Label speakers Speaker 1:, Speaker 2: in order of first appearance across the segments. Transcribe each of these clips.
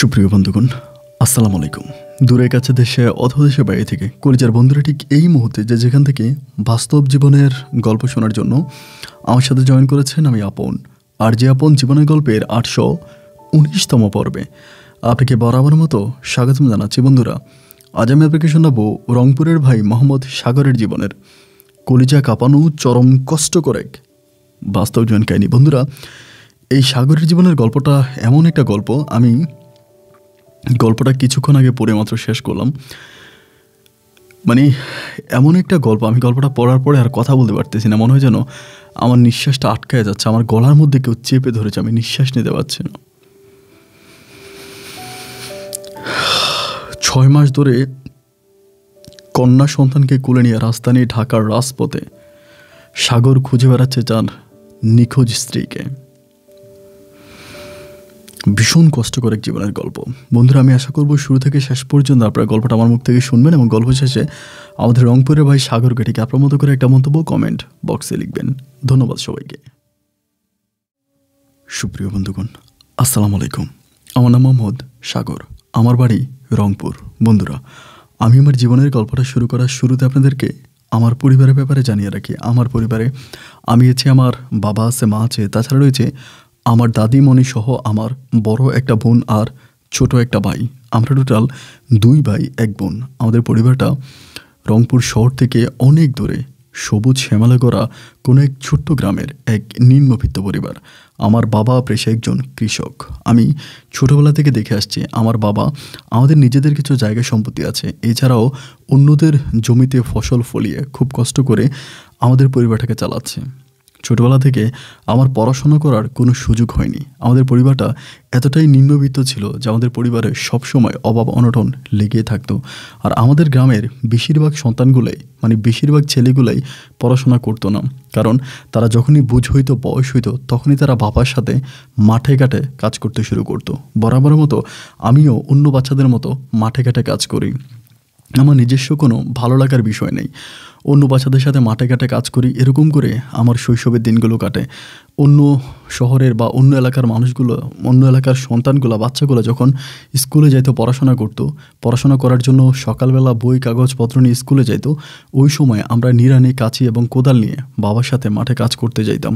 Speaker 1: সুপ্রিয় বন্ধুগণ আসসালামু আলাইকুম দূরে কাছে দেশে অথবা দেশে বাইরে থেকে কলিজার বন্ধুরা ঠিক এই মুহূর্তে যে যেখান থেকে বাস্তব জীবনের গল্প শোনার জন্য আমার সাথে জয়েন করেছেন আমি আপন আর যে আপন জীবনের গল্পের আটশো উনিশতম পর্বে আপনাকে বরাবর মতো স্বাগতম জানাচ্ছি বন্ধুরা আজ আমি আপনাকে শোনাবো রংপুরের ভাই মোহাম্মদ সাগরের জীবনের কলিজা কাঁপানো চরম কষ্ট করে বাস্তব জীবন কাহিনী বন্ধুরা এই সাগরের জীবনের গল্পটা এমন একটা গল্প আমি গল্পটা কিছুক্ষণ আগে পড়ে মাত্র শেষ করলাম মানে এমন একটা গল্প আমি গল্পটা পড়ার পরে আর কথা বলতে পারতেছি না মনে হয় যেন আমার নিঃশ্বাসটা আটকায় যাচ্ছে আমার গলার মধ্যে কেউ চেপে ধরেছে আমি নিঃশ্বাস নিতে পারছি না ছয় মাস ধরে কন্যা সন্তানকে কুলে নিয়ে রাজধানী ঢাকার রাজপথে সাগর খুঁজে বেড়াচ্ছে যান নিখোঁজ স্ত্রীকে ভীষণ কষ্টকর এক জীবনের গল্প বন্ধুরা আমি আশা করব শুরু থেকে শেষ পর্যন্ত আপনারা গল্পটা আমার মুখ থেকে শুনবেন এবং গল্প শেষে আমাদের রংপুরের ভাই সাগর গেটিকে আপনার মতো করে একটা মন্তব্য কমেন্ট বক্সে লিখবেন ধন্যবাদ সবাইকে সুপ্রিয় বন্ধুগণ আসসালামু আলাইকুম আমার নাম মোহাম্মদ সাগর আমার বাড়ি রংপুর বন্ধুরা আমি আমার জীবনের গল্পটা শুরু করার শুরুতে আপনাদেরকে আমার পরিবারের ব্যাপারে জানিয়ে রাখি আমার পরিবারে আমি আছি আমার বাবা আছে মা আছে তাছাড়া রয়েছে আমার দাদিমণি সহ আমার বড় একটা বোন আর ছোট একটা ভাই আমরা টোটাল দুই ভাই এক বোন আমাদের পরিবারটা রংপুর শহর থেকে অনেক দূরে সবুজ শ্যামালা করা কোনো এক ছোট্ট গ্রামের এক নিম্নভিত্ত পরিবার আমার বাবা পেশা একজন কৃষক আমি ছোটোবেলা থেকে দেখে আসছি আমার বাবা আমাদের নিজেদের কিছু জায়গা সম্পত্তি আছে এছাড়াও অন্যদের জমিতে ফসল ফলিয়ে খুব কষ্ট করে আমাদের পরিবারটাকে চালাচ্ছে ছোটবেলা থেকে আমার পড়াশোনা করার কোনো সুযোগ হয়নি আমাদের পরিবারটা এতটাই নিম্নবিত্ত ছিল যে আমাদের পরিবারে সবসময় অভাব অনটন লেগে থাকতো আর আমাদের গ্রামের বেশিরভাগ সন্তানগুলোই মানে বেশিরভাগ ছেলেগুলোই পড়াশোনা করতো না কারণ তারা যখনই বুঝ হইতো বয়স হইতো তখনই তারা বাবার সাথে মাঠে ঘাটে কাজ করতে শুরু করতো বরাবর মতো আমিও অন্য বাচ্চাদের মতো মাঠে ঘাটে কাজ করি আমার নিজস্ব কোনো ভালো লাগার বিষয় নেই অন্য বাচ্চাদের সাথে মাঠে ঘাটে কাজ করি এরকম করে আমার শৈশবের দিনগুলো কাটে অন্য শহরের বা অন্য এলাকার মানুষগুলো অন্য এলাকার সন্তানগুলো বাচ্চাগুলো যখন স্কুলে যাইতো পড়াশোনা করতো পড়াশোনা করার জন্য সকালবেলা বই কাগজপত্র নিয়ে স্কুলে যেত ওই সময় আমরা নিরানি কাছি এবং কোদাল নিয়ে বাবার সাথে মাঠে কাজ করতে যাইতাম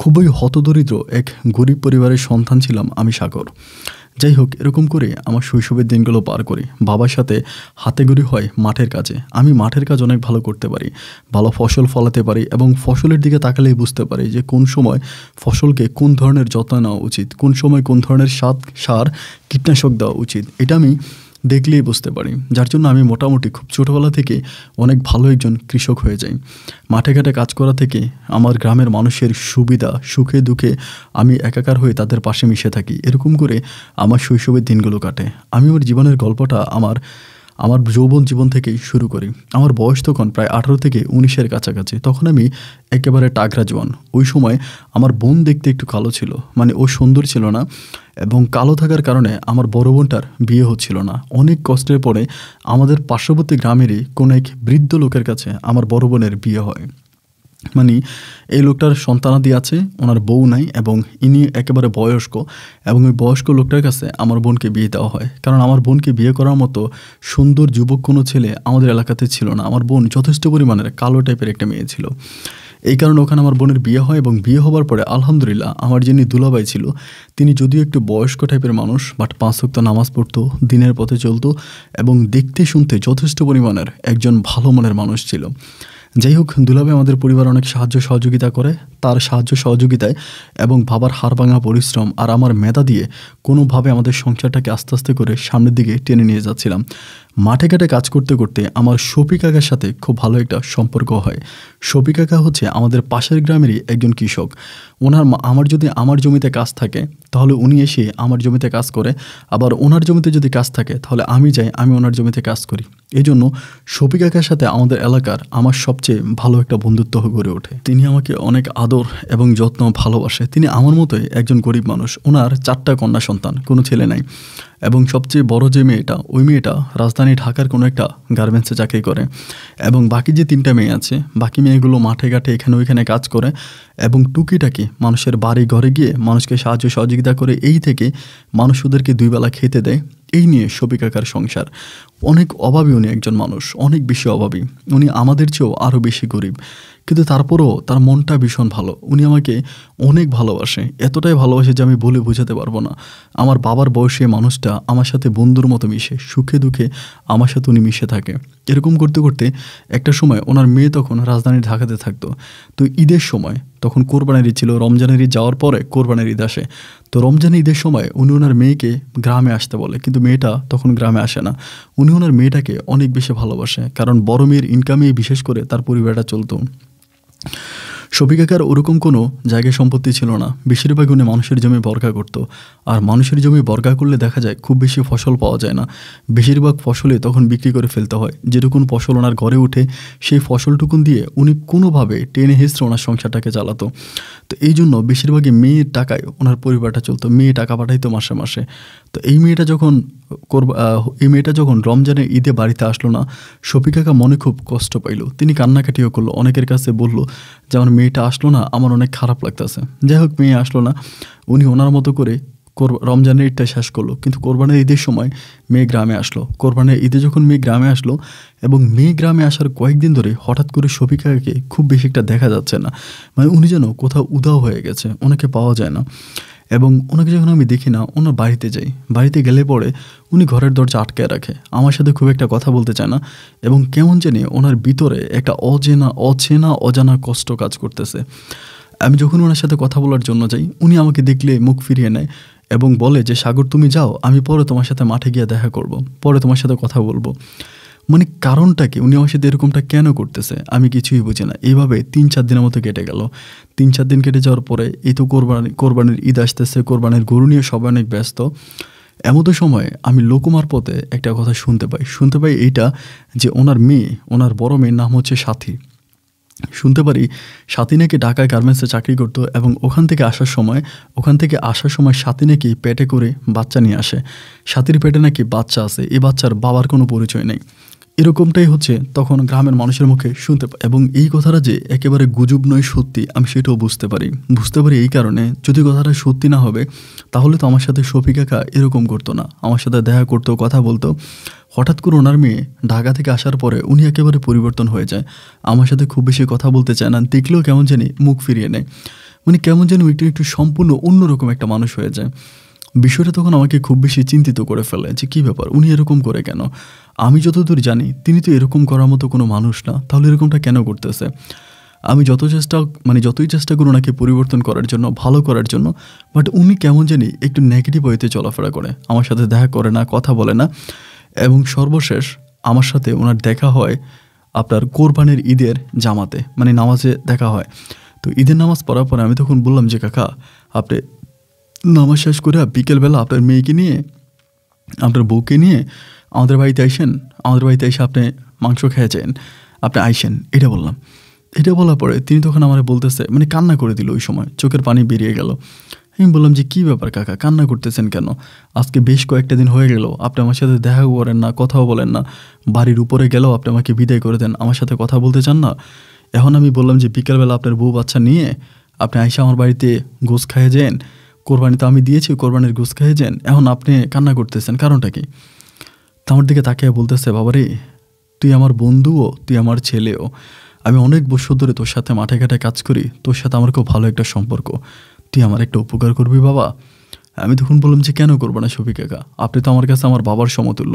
Speaker 1: খুবই হতদরিদ্র এক গরিব পরিবারের সন্তান ছিলাম আমি সাগর যাই হোক এরকম করে আমার শৈশবের দিনগুলো পার করি বাবার সাথে হাতে গড়ি হয় মাঠের কাজে আমি মাঠের কাজ অনেক ভালো করতে পারি ভালো ফসল ফলাতে পারি এবং ফসলের দিকে তাকালেই বুঝতে পারি যে কোন সময় ফসলকে কোন ধরনের যত্ন নেওয়া উচিত কোন সময় কোন ধরনের সাত সার কীটনাশক দেওয়া উচিত এটা আমি দেখলেই বুঝতে পারি যার জন্য আমি মোটামুটি খুব ছোটোবেলা থেকে অনেক ভালো একজন কৃষক হয়ে যাই মাঠে ঘাটে কাজ করা থেকে আমার গ্রামের মানুষের সুবিধা সুখে দুঃখে আমি একাকার হয়ে তাদের পাশে মিশে থাকি এরকম করে আমার শৈশবের দিনগুলো কাটে আমি ওর জীবনের গল্পটা আমার আমার যৌবন জীবন থেকেই শুরু করি আমার বয়স তখন প্রায় আঠারো থেকে উনিশের কাছাকাছি তখন আমি একেবারে টাগরা জোয়ান ওই সময় আমার বোন দেখতে একটু কালো ছিল মানে ও সুন্দর ছিল না এবং কালো থাকার কারণে আমার বড় বোনটার বিয়ে হচ্ছিল না অনেক কষ্টের পরে আমাদের পার্শ্ববর্তী গ্রামেরই কোনো এক বৃদ্ধ লোকের কাছে আমার বড় বোনের বিয়ে হয় মানে এই লোকটার সন্তানাদি আছে ওনার বউ নাই এবং ইনি একেবারে বয়স্ক এবং ওই বয়স্ক লোকটার কাছে আমার বোনকে বিয়ে দেওয়া হয় কারণ আমার বোনকে বিয়ে করার মতো সুন্দর যুবক কোনো ছেলে আমাদের এলাকাতে ছিল না আমার বোন যথেষ্ট পরিমাণের কালো টাইপের একটা মেয়ে ছিল এই কারণে ওখানে আমার বোনের বিয়ে হয় এবং বিয়ে হবার পরে আলহামদুলিল্লাহ আমার যিনি দুলাবাই ছিল তিনি যদিও একটু বয়স্ক টাইপের মানুষ বাট পাঁচ ওয়াক্ত নামাজ পড়ত দিনের পথে চলতো এবং দেখতে শুনতে যথেষ্ট পরিমাণের একজন ভালো মনের মানুষ ছিল যাই হোক দুলাভে আমাদের পরিবার অনেক সাহায্য সহযোগিতা করে তার সাহায্য সহযোগিতায় এবং বাবার হাড়ভাঙা পরিশ্রম আর আমার মেধা দিয়ে কোনোভাবে আমাদের সংসারটাকে আস্তে আস্তে করে সামনের দিকে টেনে নিয়ে যাচ্ছিলাম মাঠে ঘাটে কাজ করতে করতে আমার সফি কাকার সাথে খুব ভালো একটা সম্পর্ক হয় সফি কাকা হচ্ছে আমাদের পাশের গ্রামেরই একজন কৃষক ওনার আমার যদি আমার জমিতে কাজ থাকে তাহলে উনি এসে আমার জমিতে কাজ করে আবার ওনার জমিতে যদি কাজ থাকে তাহলে আমি যাই আমি ওনার জমিতে কাজ করি এই জন্য শফিক কাকার সাথে আমাদের এলাকার আমার সবচেয়ে ভালো একটা বন্ধুত্ব গড়ে ওঠে তিনি আমাকে অনেক আদর এবং যত্ন ভালোবাসে তিনি আমার মতোই একজন গরিব মানুষ ওনার চারটা কন্যা সন্তান কোনো ছেলে নাই এবং সবচেয়ে বড় যে মেয়েটা ওই মেয়েটা রাজধানী ঢাকার কোনো একটা গার্মেন্টসে চাকরি করে এবং বাকি যে তিনটা মেয়ে আছে বাকি মেয়েগুলো মাঠে ঘাটে এখানে ওইখানে কাজ করে এবং টুকিটাকি মানুষের বাড়ি ঘরে গিয়ে মানুষকে সাহায্য সহযোগিতা করে এই থেকে মানুষ ওদেরকে দুইবেলা খেতে দেয় এই নিয়ে সবিকাকার সংসার অনেক অভাবী উনি একজন মানুষ অনেক বেশি অভাবী উনি আমাদের চেয়েও আরও বেশি গরিব কিন্তু তারপরও তার মনটা ভীষণ ভালো উনি আমাকে অনেক ভালোবাসে এতটাই ভালোবাসে যে আমি বলে বোঝাতে পারবো না আমার বাবার বয়সে মানুষটা আমার সাথে বন্ধুর মতো মিশে সুখে দুঃখে আমার সাথে উনি মিশে থাকে এরকম করতে করতে একটা সময় ওনার মেয়ে তখন রাজধানীর ঢাকাতে থাকতো তো ঈদের সময় তখন কোরবানের ঈদ ছিল রমজানের ঈদ যাওয়ার পরে কোরবানের ঈদ আসে তো রমজান ঈদের সময় উনি ওনার মেয়েকে গ্রামে আসতে বলে কিন্তু মেয়েটা তখন গ্রামে আসে না উনি ওনার মেয়েটাকে অনেক বেশি ভালোবাসে কারণ বড় মেয়ের ইনকামেই বিশেষ করে তার পরিবারটা চলতো শফিকাকার ওরকম কোনো জায়গা সম্পত্তি ছিল না বেশিরভাগ উনি মানুষের জমি বর্গা করত আর মানুষের জমি বর্গা করলে দেখা যায় খুব বেশি ফসল পাওয়া যায় না বেশিরভাগ ফসলে তখন বিক্রি করে ফেলতে হয় যেরকম ফসল ওনার ঘরে উঠে সেই ফসলটুকুন দিয়ে উনি কোনোভাবে টেনে হেসড়ে ওনার সংসারটাকে চালাতো তো এই জন্য বেশিরভাগই মেয়ের টাকায় ওনার পরিবারটা চলতো মেয়ে টাকা পাঠাইতো মাসে মাসে তো এই মেয়েটা যখন করব এই মেয়েটা যখন রমজানে ঈদে বাড়িতে আসলো না শফি কাকা মনে খুব কষ্ট পাইল তিনি কান্নাকাটিও করলো অনেকের কাছে বলল যে আমার মেয়েটা আসলো না আমার অনেক খারাপ লাগতেছে যাই হোক মেয়ে আসলো না উনি ওনার মতো করে রমজানের ঈদটা শেষ করলো কিন্তু কোরবানের ঈদের সময় মেয়ে গ্রামে আসলো কোরবানের ঈদে যখন মেয়ে গ্রামে আসলো এবং মেয়ে গ্রামে আসার কয়েকদিন ধরে হঠাৎ করে শফিকাকে খুব বেশি একটা দেখা যাচ্ছে না মানে উনি যেন কোথাও উদাও হয়ে গেছে অনেকে পাওয়া যায় না এবং ওনাকে যখন আমি দেখি না ওনার বাড়িতে যাই বাড়িতে গেলে পরে উনি ঘরের দরজা আটকায় রাখে আমার সাথে খুব একটা কথা বলতে চায় না এবং কেমন জানি ওনার ভিতরে একটা অচেনা অচেনা অজানা কষ্ট কাজ করতেছে আমি যখন ওনার সাথে কথা বলার জন্য যাই উনি আমাকে দেখলে মুখ ফিরিয়ে নেয় এবং বলে যে সাগর তুমি যাও আমি পরে তোমার সাথে মাঠে গিয়ে দেখা করব পরে তোমার সাথে কথা বলবো মানে কারণটা কি উনি আমার সাথে এরকমটা কেন করতেছে আমি কিছুই বুঝি না এইভাবে তিন চার দিনের মতো কেটে গেল তিন চার দিন কেটে যাওয়ার পরে এই তো কোরবানি কোরবানির ঈদ আসতেছে কোরবানির গরু নিয়ে সবাই অনেক ব্যস্ত এমতো সময় আমি লোকুমার পথে একটা কথা শুনতে পাই শুনতে পাই এইটা যে ওনার মেয়ে ওনার বড় মেয়ের নাম হচ্ছে সাথী শুনতে পারি সাথী নাকি ঢাকায় গার্মেন্টসে চাকরি করতো এবং ওখান থেকে আসার সময় ওখান থেকে আসার সময় সাথী নাকি পেটে করে বাচ্চা নিয়ে আসে সাথীর পেটে নাকি বাচ্চা আছে এই বাচ্চার বাবার কোনো পরিচয় নেই এরকমটাই হচ্ছে তখন গ্রামের মানুষের মুখে শুনতে এবং এই কথাটা যে একেবারে গুজব নয় সত্যি আমি সেটাও বুঝতে পারি বুঝতে পারি এই কারণে যদি কথাটা সত্যি না হবে তাহলে তো আমার সাথে শফিক কাকা এরকম করতো না আমার সাথে দেখা করতো কথা বলতো হঠাৎ করে ওনার মেয়ে ঢাকা থেকে আসার পরে উনি একেবারে পরিবর্তন হয়ে যায় আমার সাথে খুব বেশি কথা বলতে চায় না দেখলেও কেমন জানি মুখ ফিরিয়ে নেয় মানে কেমন যেন একটু একটু সম্পূর্ণ অন্যরকম একটা মানুষ হয়ে যায় বিষয়টা তখন আমাকে খুব বেশি চিন্তিত করে ফেলে যে কী ব্যাপার উনি এরকম করে কেন আমি যতদূর জানি তিনি তো এরকম করার মতো কোনো মানুষ না তাহলে এরকমটা কেন করতেছে আমি যত চেষ্টা মানে যতই চেষ্টা করুন ওনাকে পরিবর্তন করার জন্য ভালো করার জন্য বাট উনি কেমন জানি একটু নেগেটিভ ওয়েতে চলাফেরা করে আমার সাথে দেখা করে না কথা বলে না এবং সর্বশেষ আমার সাথে ওনার দেখা হয় আপনার কোরবানের ঈদের জামাতে মানে নামাজে দেখা হয় তো ঈদের নামাজ পড়ার পরে আমি তখন বললাম যে কাকা আপনি নামাজ শেষ করে বিকেলবেলা আপনার মেয়েকে নিয়ে আপনার বউকে নিয়ে আমাদের বাড়িতে আইসেন আমাদের বাড়িতে এসে আপনি মাংস খেয়েছেন আপনি আইসেন এটা বললাম এটা বলার পরে তিনি তখন আমার বলতেছে মানে কান্না করে দিল ওই সময় চোখের পানি বেরিয়ে গেল আমি বললাম যে কী ব্যাপার কাকা কান্না করতেছেন কেন আজকে বেশ কয়েকটা দিন হয়ে গেল আপনি আমার সাথে দেখাও করেন না কথাও বলেন না বাড়ির উপরে গেলেও আপনি আমাকে বিদায় করে দেন আমার সাথে কথা বলতে চান না এখন আমি বললাম যে বিকালবেলা আপনার বউ বাচ্চা নিয়ে আপনি আইসা আমার বাড়িতে গোস খাইয়ে যেন কোরবানি তো আমি দিয়েছি কোরবানির গোস খাইয়ে যেন এখন আপনি কান্না করতেছেন কারণটা কি তো আমার দিকে তাকিয়ে বলতেছে বাবা রে তুই আমার বন্ধুও তুই আমার ছেলেও আমি অনেক বছর ধরে তোর সাথে মাঠে ঘাটে কাজ করি তোর সাথে আমার খুব ভালো একটা সম্পর্ক তুই আমার একটা উপকার করবি বাবা আমি তখন বললাম যে কেন করবো না শফিক কাকা আপনি তো আমার কাছে আমার বাবার সমতুল্য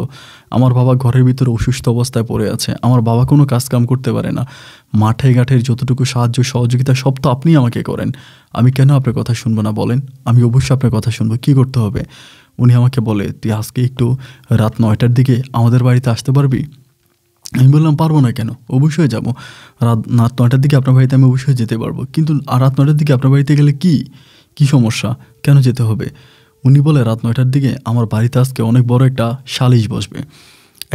Speaker 1: আমার বাবা ঘরের ভিতরে অসুস্থ অবস্থায় পড়ে আছে আমার বাবা কোনো কাজকাম করতে পারে না মাঠে ঘাটের যতটুকু সাহায্য সহযোগিতা সব তো আপনি আমাকে করেন আমি কেন আপনার কথা শুনবো না বলেন আমি অবশ্যই আপনার কথা শুনবো কী করতে হবে উনি আমাকে বলে তুই আজকে একটু রাত নয়টার দিকে আমাদের বাড়িতে আসতে পারবি আমি বললাম পারবো না কেন অবশ্যই যাব রাত রাত নয়টার দিকে আপনার বাড়িতে আমি অবশ্যই যেতে পারবো কিন্তু আর রাত নয়টার দিকে আপনার বাড়িতে গেলে কি কি সমস্যা কেন যেতে হবে উনি বলে রাত নয়টার দিকে আমার বাড়িতে আজকে অনেক বড় একটা সালিশ বসবে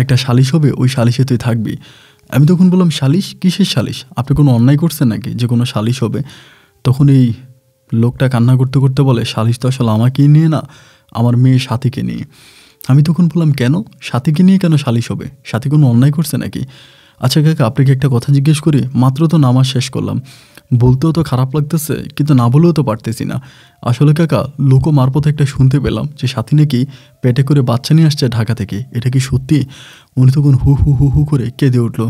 Speaker 1: একটা সালিশ হবে ওই সালিশে তুই থাকবি আমি তখন বললাম সালিশ কিসের সালিশ আপনি কোনো অন্যায় করছেন নাকি যে কোনো সালিশ হবে তখন এই লোকটা কান্না করতে করতে বলে সালিশ তো আসলে আমাকেই নিয়ে না আমার মেয়ে সাথীকে নিয়ে আমি তখন বললাম কেন সাথীকে নিয়ে কেন সালিশ হবে সাথী কোনো অন্যায় করছে নাকি আচ্ছা কাকা আপনাকে একটা কথা জিজ্ঞেস করি মাত্র তো নামাজ শেষ করলাম বলতেও তো খারাপ লাগতেছে কিন্তু না বলেও তো পারতেছি না আসলে কাকা লোকো মারপথে একটা শুনতে পেলাম যে সাথী নাকি পেটে করে বাচ্চা নিয়ে আসছে ঢাকা থেকে এটা কি সত্যি উনি তখন হু হু হু হু করে কেঁদে উঠল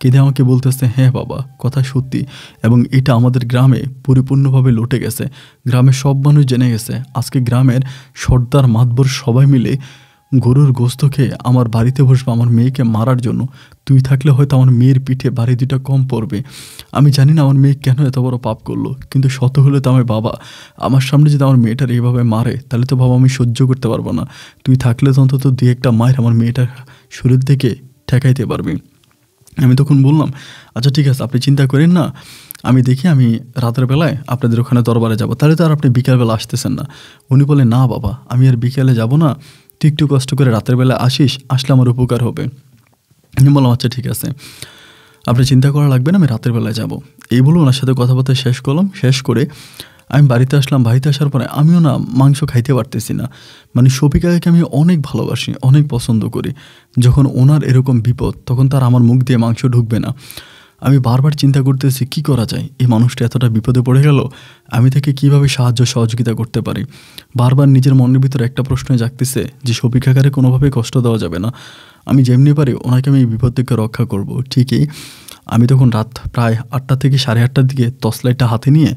Speaker 1: কেঁদে আমাকে বলতেছে হ্যাঁ বাবা কথা সত্যি এবং এটা আমাদের গ্রামে পরিপূর্ণভাবে লুটে গেছে গ্রামের সব মানুষ জেনে গেছে আজকে গ্রামের সর্দার মাতবর সবাই মিলে গরুর গোস্ত খেয়ে আমার বাড়িতে বসবো আমার মেয়েকে মারার জন্য তুই থাকলে হয়তো আমার মেয়ের পিঠে বাড়ি দুটা কম পড়বে আমি জানি না আমার মেয়ে কেন এত বড় পাপ করলো কিন্তু শত হলে তো আমার বাবা আমার সামনে যদি আমার মেয়েটার এইভাবে মারে তাহলে তো বাবা আমি সহ্য করতে পারবো না তুই থাকলে তো অন্তত দু একটা মায়ের আমার মেয়েটার শরীর থেকে ঠেকাইতে পারবি আমি তখন বললাম আচ্ছা ঠিক আছে আপনি চিন্তা করেন না আমি দেখি আমি রাতের বেলায় আপনাদের ওখানে দরবারে যাব তাহলে তো আর আপনি বিকালবেলা আসতেছেন না উনি বলে না বাবা আমি আর বিকালে যাব না তুই একটু কষ্ট করে রাতের বেলা আসিস আসলে আমার উপকার হবে আমি বললাম আচ্ছা ঠিক আছে আপনি চিন্তা করা লাগবে না আমি রাতের বেলায় যাব এই বলে ওনার সাথে কথাবার্তা শেষ করলাম শেষ করে আমি বাড়িতে আসলাম বাড়িতে আসার পরে আমিও না মাংস খাইতে পারতেছি না মানে শফিকাকে আমি অনেক ভালোবাসি অনেক পছন্দ করি যখন ওনার এরকম বিপদ তখন তার আমার মুখ দিয়ে মাংস ঢুকবে না আমি বারবার চিন্তা করতেছি কি করা যায় এই মানুষটা এতটা বিপদে পড়ে গেল আমি তাকে কিভাবে সাহায্য সহযোগিতা করতে পারি বারবার নিজের মনের ভিতরে একটা প্রশ্ন জাগতেছে যে সবিক্ষাকারে কোনোভাবে কষ্ট দেওয়া যাবে না আমি যেমনি পারি ওনাকে আমি এই বিপদ থেকে রক্ষা করব ঠিকই আমি তখন রাত প্রায় আটটা থেকে সাড়ে আটটার দিকে তসলাইটা হাতে নিয়ে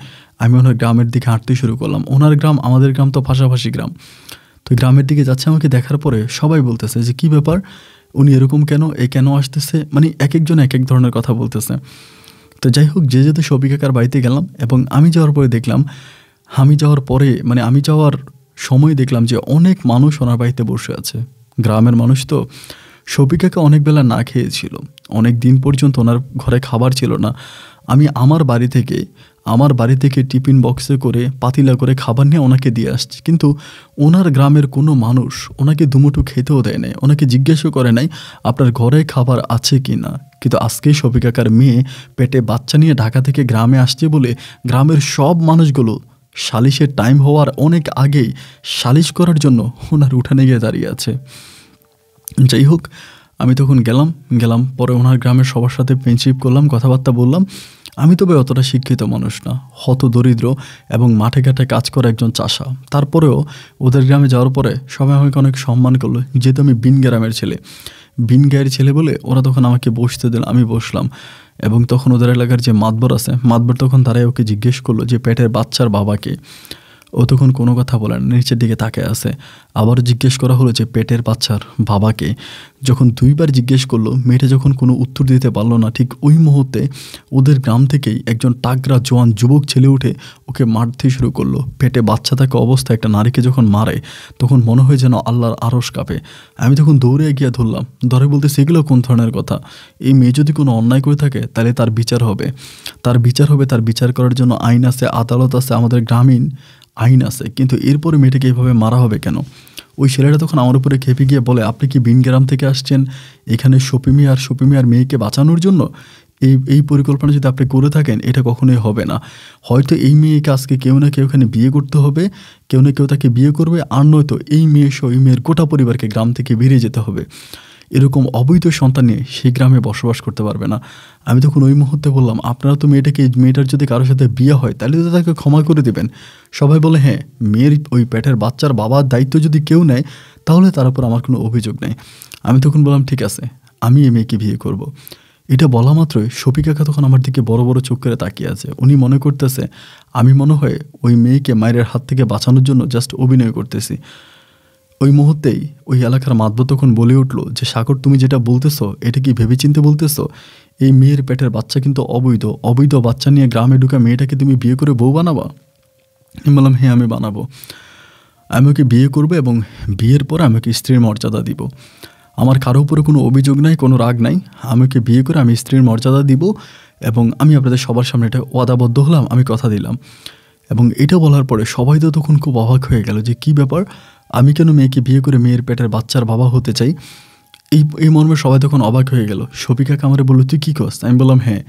Speaker 1: আমি ওনার গ্রামের দিকে হাঁটতে শুরু করলাম ওনার গ্রাম আমাদের গ্রাম তো পাশাপাশি গ্রাম তো গ্রামের দিকে যাচ্ছে আমাকে দেখার পরে সবাই বলতেছে যে কি ব্যাপার উনি এরকম কেন এ কেন আসতেছে মানে এক একজন এক এক ধরনের কথা বলতেছে তো যাই হোক যে যেতে সবিকাকার বাড়িতে গেলাম এবং আমি যাওয়ার পরে দেখলাম আমি যাওয়ার পরে মানে আমি যাওয়ার সময় দেখলাম যে অনেক মানুষ ওনার বাড়িতে বসে আছে গ্রামের মানুষ তো সবিকাকে অনেক বেলা না খেয়েছিল অনেক দিন পর্যন্ত ওনার ঘরে খাবার ছিল না আমি আমার বাড়ি থেকে আমার বাড়ি থেকে টিফিন বক্সে করে পাতিলা করে খাবার নিয়ে ওনাকে দিয়ে আসছি কিন্তু ওনার গ্রামের কোনো মানুষ ওনাকে দুমুঠু খেতেও দেয় নাই ওনাকে জিজ্ঞাসাও করে নাই আপনার ঘরে খাবার আছে কি না কিন্তু আজকেই সবিকাকার মেয়ে পেটে বাচ্চা নিয়ে ঢাকা থেকে গ্রামে আসছে বলে গ্রামের সব মানুষগুলো সালিশের টাইম হওয়ার অনেক আগেই সালিশ করার জন্য ওনার উঠানে গিয়ে দাঁড়িয়ে আছে যাই হোক আমি তখন গেলাম গেলাম পরে ওনার গ্রামের সবার সাথে ফ্রেন্ডশিপ করলাম কথাবার্তা বললাম আমি তবে অতটা শিক্ষিত মানুষ না হত দরিদ্র এবং মাঠে ঘাটে কাজ করা একজন চাষা তারপরেও ওদের গ্রামে যাওয়ার পরে সবাই আমাকে অনেক সম্মান করলো যেহেতু আমি বিন গ্রামের ছেলে বিন গায়ের ছেলে বলে ওরা তখন আমাকে বসতে দিল আমি বসলাম এবং তখন ওদের এলাকার যে মাতবর আছে মাতবর তখন তারাই ওকে জিজ্ঞেস করলো যে পেটের বাচ্চার বাবাকে ও তখন কোনো কথা বলে না নিচের দিকে তাকে আছে আবার জিজ্ঞেস করা হলো যে পেটের বাচ্চার বাবাকে যখন দুইবার জিজ্ঞেস করলো মেয়েটা যখন কোনো উত্তর দিতে পারলো না ঠিক ওই মুহূর্তে ওদের গ্রাম থেকেই একজন টাগরা জোয়ান যুবক ছেলে উঠে ওকে মারতে শুরু করলো পেটে বাচ্চা থাকা অবস্থা একটা নারীকে যখন মারে তখন মনে হয় যেন আল্লাহর আরস কাঁপে আমি তখন দৌড়ে গিয়ে ধরলাম ধরে বলতে সেগুলো কোন ধরনের কথা এই মেয়ে যদি কোনো অন্যায় করে থাকে তাহলে তার বিচার হবে তার বিচার হবে তার বিচার করার জন্য আইন আছে আদালত আছে আমাদের গ্রামীণ আইন আছে কিন্তু এরপরে মেয়েটাকে এভাবে মারা হবে কেন ওই ছেলেটা তখন আমার উপরে খেপে গিয়ে বলে আপনি কি বিনগ্রাম থেকে আসছেন এখানে সপিমি আর সপিমি আর মেয়েকে বাঁচানোর জন্য এই এই পরিকল্পনা যদি আপনি করে থাকেন এটা কখনোই হবে না হয়তো এই মেয়েকে আজকে কেউ না কেউ এখানে বিয়ে করতে হবে কেউ না কেউ তাকে বিয়ে করবে আর নয়তো এই মেয়ে সহ এই মেয়ের গোটা পরিবারকে গ্রাম থেকে বেরিয়ে যেতে হবে এরকম অবৈধ সন্তান নিয়ে সেই গ্রামে বসবাস করতে পারবে না আমি তখন ওই মুহূর্তে বললাম আপনারা তো মেয়েটাকে মেয়েটার যদি কারোর সাথে বিয়ে হয় তাহলে তো তাকে ক্ষমা করে দেবেন সবাই বলে হ্যাঁ মেয়ের ওই পেটের বাচ্চার বাবার দায়িত্ব যদি কেউ নেয় তাহলে তার উপর আমার কোনো অভিযোগ নেই আমি তখন বললাম ঠিক আছে আমি এই মেয়েকে বিয়ে করব। এটা বলা মাত্রই শফিকাকা তখন আমার দিকে বড় বড় চোখ করে তাকিয়ে আছে উনি মনে করতেছে আমি মনে হয় ওই মেয়েকে মায়ের হাত থেকে বাঁচানোর জন্য জাস্ট অভিনয় করতেছি ওই মুহূর্তেই ওই এলাকার মাতব তখন বলে উঠল যে সাগর তুমি যেটা বলতেছো এটা কি ভেবেচিন্তে বলতেছো এই মেয়ের পেটের বাচ্চা কিন্তু অবৈধ অবৈধ বাচ্চা নিয়ে গ্রামে ঢুকা মেয়েটাকে তুমি বিয়ে করে বউ বানাবা আমি বললাম হ্যাঁ আমি বানাবো আমি ওকে বিয়ে করবো এবং বিয়ের পর আমি ওকে স্ত্রীর মর্যাদা দিব আমার কারো উপরে কোনো অভিযোগ নাই কোনো রাগ নাই আমি ওকে বিয়ে করে আমি স্ত্রীর মর্যাদা দিব এবং আমি আপনাদের সবার সামনে এটা ওয়াদাবদ্ধ হলাম আমি কথা দিলাম এবং এটা বলার পরে সবাই তো তখন খুব অবাক হয়ে গেল যে কি ব্যাপার আমি কেন মেয়েকে বিয়ে করে মেয়ের পেটের বাচ্চার বাবা হতে চাই এই এই মর্মে সবাই তখন অবাক হয়ে গেল শফিকা কামারে বললো তুই কী করস আমি বললাম হ্যাঁ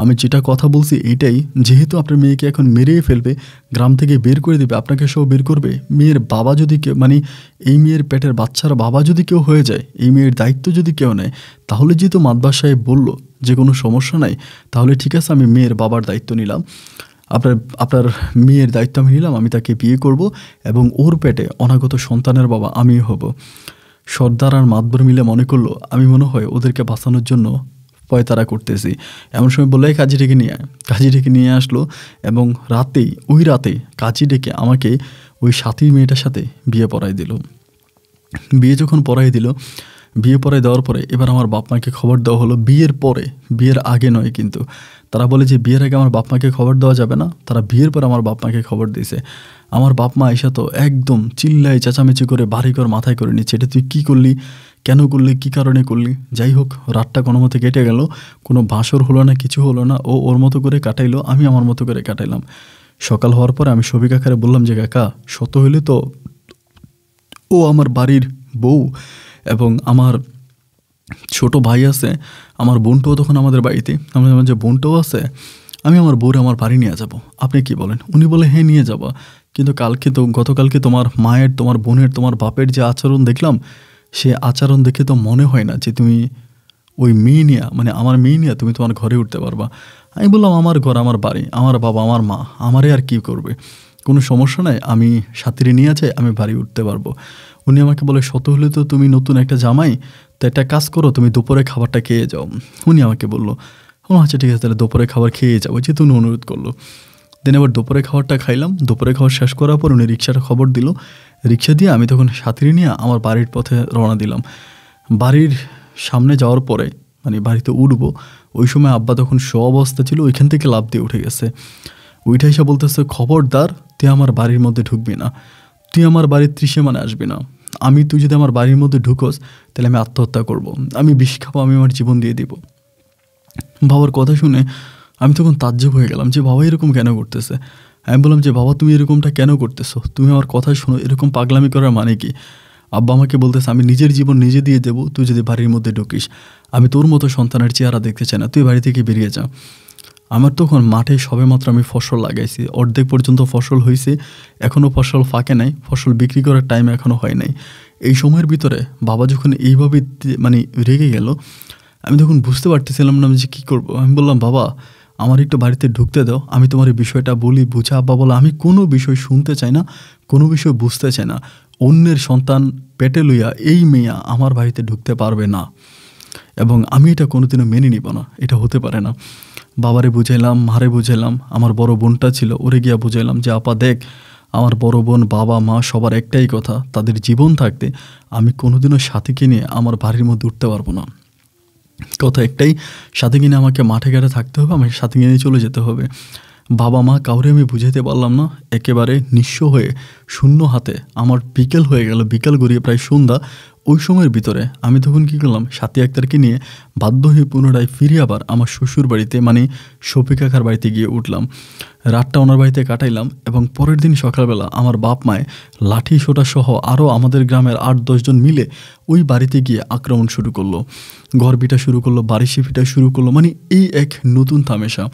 Speaker 1: আমি যেটা কথা বলছি এইটাই যেহেতু আপনার মেয়েকে এখন মেরেই ফেলবে গ্রাম থেকে বের করে দেবে আপনাকে সব বের করবে মেয়ের বাবা যদি কেউ মানে এই মেয়ের পেটের বাচ্চার বাবা যদি কেউ হয়ে যায় এই মেয়ের দায়িত্ব যদি কেউ নেয় তাহলে যেহেতু মাদবাস সাহেব বলল যে কোনো সমস্যা নাই তাহলে ঠিক আছে আমি মেয়ের বাবার দায়িত্ব নিলাম আপনার আপনার মেয়ের দায়িত্ব আমি নিলাম আমি তাকে বিয়ে করব এবং ওর পেটে অনাগত সন্তানের বাবা আমি হব সর্দার আর মাতবর মিলে মনে করলো আমি মনে হয় ওদেরকে বাঁচানোর জন্য পয়তারা করতেছি এমন সময় বললে কাজী ডেকে নিয়ে আয় কাজী ডেকে নিয়ে আসলো এবং রাতেই ওই রাতে কাজী ডেকে আমাকে ওই সাথী মেয়েটার সাথে বিয়ে পড়াই দিল বিয়ে যখন পড়াই দিল বিয়ে পরে দেওয়ার পরে এবার আমার বাপ মাকে খবর দেওয়া হলো বিয়ের পরে বিয়ের আগে নয় কিন্তু তারা বলে যে বিয়ের আগে আমার বাপ মাকে খবর দেওয়া যাবে না তারা বিয়ের পরে আমার বাপ মাকে খবর দিয়েছে আমার বাপ মা এসে তো একদম চিল্লায় চেঁচামেচি করে বাড়ি ঘর মাথায় করে নিচ্ছে এটা তুই কী করলি কেন করলি কী কারণে করলি যাই হোক রাতটা কোনো মতে কেটে গেল কোনো বাঁশর হলো না কিছু হলো না ও ওর মতো করে কাটাইলো আমি আমার মতো করে কাটাইলাম সকাল হওয়ার পরে আমি সবি কাকারে বললাম যে কাকা শত হইলে তো ও আমার বাড়ির বউ এবং আমার ছোট ভাই আছে আমার বোনটাও তখন আমাদের বাড়িতে আমার যে বোনটাও আছে আমি আমার বউরে আমার বাড়ি নিয়ে যাব আপনি কি বলেন উনি বলে হ্যাঁ নিয়ে যাব কিন্তু কালকে তো গতকালকে তোমার মায়ের তোমার বোনের তোমার বাপের যে আচরণ দেখলাম সে আচরণ দেখে তো মনে হয় না যে তুমি ওই মেয়ে নিয়ে মানে আমার মেয়ে নিয়ে তুমি তোমার ঘরে উঠতে পারবা আমি বললাম আমার ঘর আমার বাড়ি আমার বাবা আমার মা আমারে আর কি করবে কোনো সমস্যা নাই আমি সাথীরে নিয়ে আছে আমি বাড়ি উঠতে পারবো উনি আমাকে বলে শত হলে তো তুমি নতুন একটা জামাই তো একটা কাজ করো তুমি দুপুরে খাবারটা খেয়ে যাও উনি আমাকে বললো ও আচ্ছা ঠিক আছে তাহলে দুপুরে খাবার খেয়ে যাবো যে তুমি অনুরোধ করলো দেন আবার দুপুরে খাবারটা খাইলাম দুপুরে খাবার শেষ করার পর উনি রিক্সার খবর দিল রিক্সা দিয়ে আমি তখন সাঁতরি নিয়ে আমার বাড়ির পথে রওনা দিলাম বাড়ির সামনে যাওয়ার পরে মানে বাড়িতে উঠবো ওই সময় আব্বা তখন স্ব অবস্থা ছিল ওইখান থেকে লাভ দিয়ে উঠে গেছে উইঠাইসা বলতেছে খবরদার তুই আমার বাড়ির মধ্যে ঢুকবি না তুই আমার বাড়ির ত্রিসীমানে আসবি না আমি তুই যদি আমার বাড়ির মধ্যে ঢুকোস তাহলে আমি আত্মহত্যা করব। আমি বিষ খাবো আমি আমার জীবন দিয়ে দিব বাবার কথা শুনে আমি তখন তাজ্জব হয়ে গেলাম যে বাবা এরকম কেন করতেছে আমি বললাম যে বাবা তুমি এরকমটা কেন করতেছো তুমি আমার কথা শোনো এরকম পাগলামি করার মানে কি আব্বা আমাকে বলতেছে আমি নিজের জীবন নিজে দিয়ে দেবো তুই যদি বাড়ির মধ্যে ঢুকিস আমি তোর মতো সন্তানের চেহারা দেখতে চাই না তুই বাড়ি থেকে বেরিয়ে যা আমার তখন মাঠে সবেমাত্র আমি ফসল লাগাইছি অর্ধেক পর্যন্ত ফসল হয়েছে এখনও ফসল ফাঁকে নাই ফসল বিক্রি করার টাইম এখনও হয় নাই এই সময়ের ভিতরে বাবা যখন এইভাবে মানে রেগে গেল আমি তখন বুঝতে পারতেছিলাম না যে কী করবো আমি বললাম বাবা আমার একটু বাড়িতে ঢুকতে দাও আমি তোমার এই বিষয়টা বলি বুঝা আব্বা বলো আমি কোনো বিষয় শুনতে চাই না কোনো বিষয় বুঝতে চাই না অন্যের সন্তান পেটে লইয়া এই মেয়া আমার বাড়িতে ঢুকতে পারবে না এবং আমি এটা কোনোদিনও মেনে নিব না এটা হতে পারে না বাবারে বুঝাইলাম মারে বুঝাইলাম আমার বড় বোনটা ছিল ওরে গিয়া বুঝাইলাম যে আপা দেখ আমার বড় বোন বাবা মা সবার একটাই কথা তাদের জীবন থাকতে আমি কোনোদিনও সাথীকে নিয়ে আমার বাড়ির মধ্যে উঠতে পারবো না কথা একটাই সাথে কিনে আমাকে মাঠে ঘাটে থাকতে হবে আমাকে সাথে কিনে চলে যেতে হবে বাবা মা কাউরে আমি বুঝাইতে পারলাম না একেবারে নিঃস্ব হয়ে শূন্য হাতে আমার বিকেল হয়ে গেল বিকেল গড়িয়ে প্রায় সন্ধ্যা ওই সময়ের ভিতরে আমি তখন কী করলাম সাতি আক্তারকে নিয়ে বাধ্য হয়ে পুনরায় ফিরে আবার আমার শ্বশুর বাড়িতে মানে শফিক কাকার বাড়িতে গিয়ে উঠলাম রাতটা ওনার বাড়িতে কাটাইলাম এবং পরের দিন সকালবেলা আমার বাপ মায় লাঠি সোটা সহ আরও আমাদের গ্রামের আট দশজন মিলে ওই বাড়িতে গিয়ে আক্রমণ শুরু করলো ঘর পিটা শুরু করলো বাড়ি পিটা শুরু করলো মানে এই এক নতুন থামেশা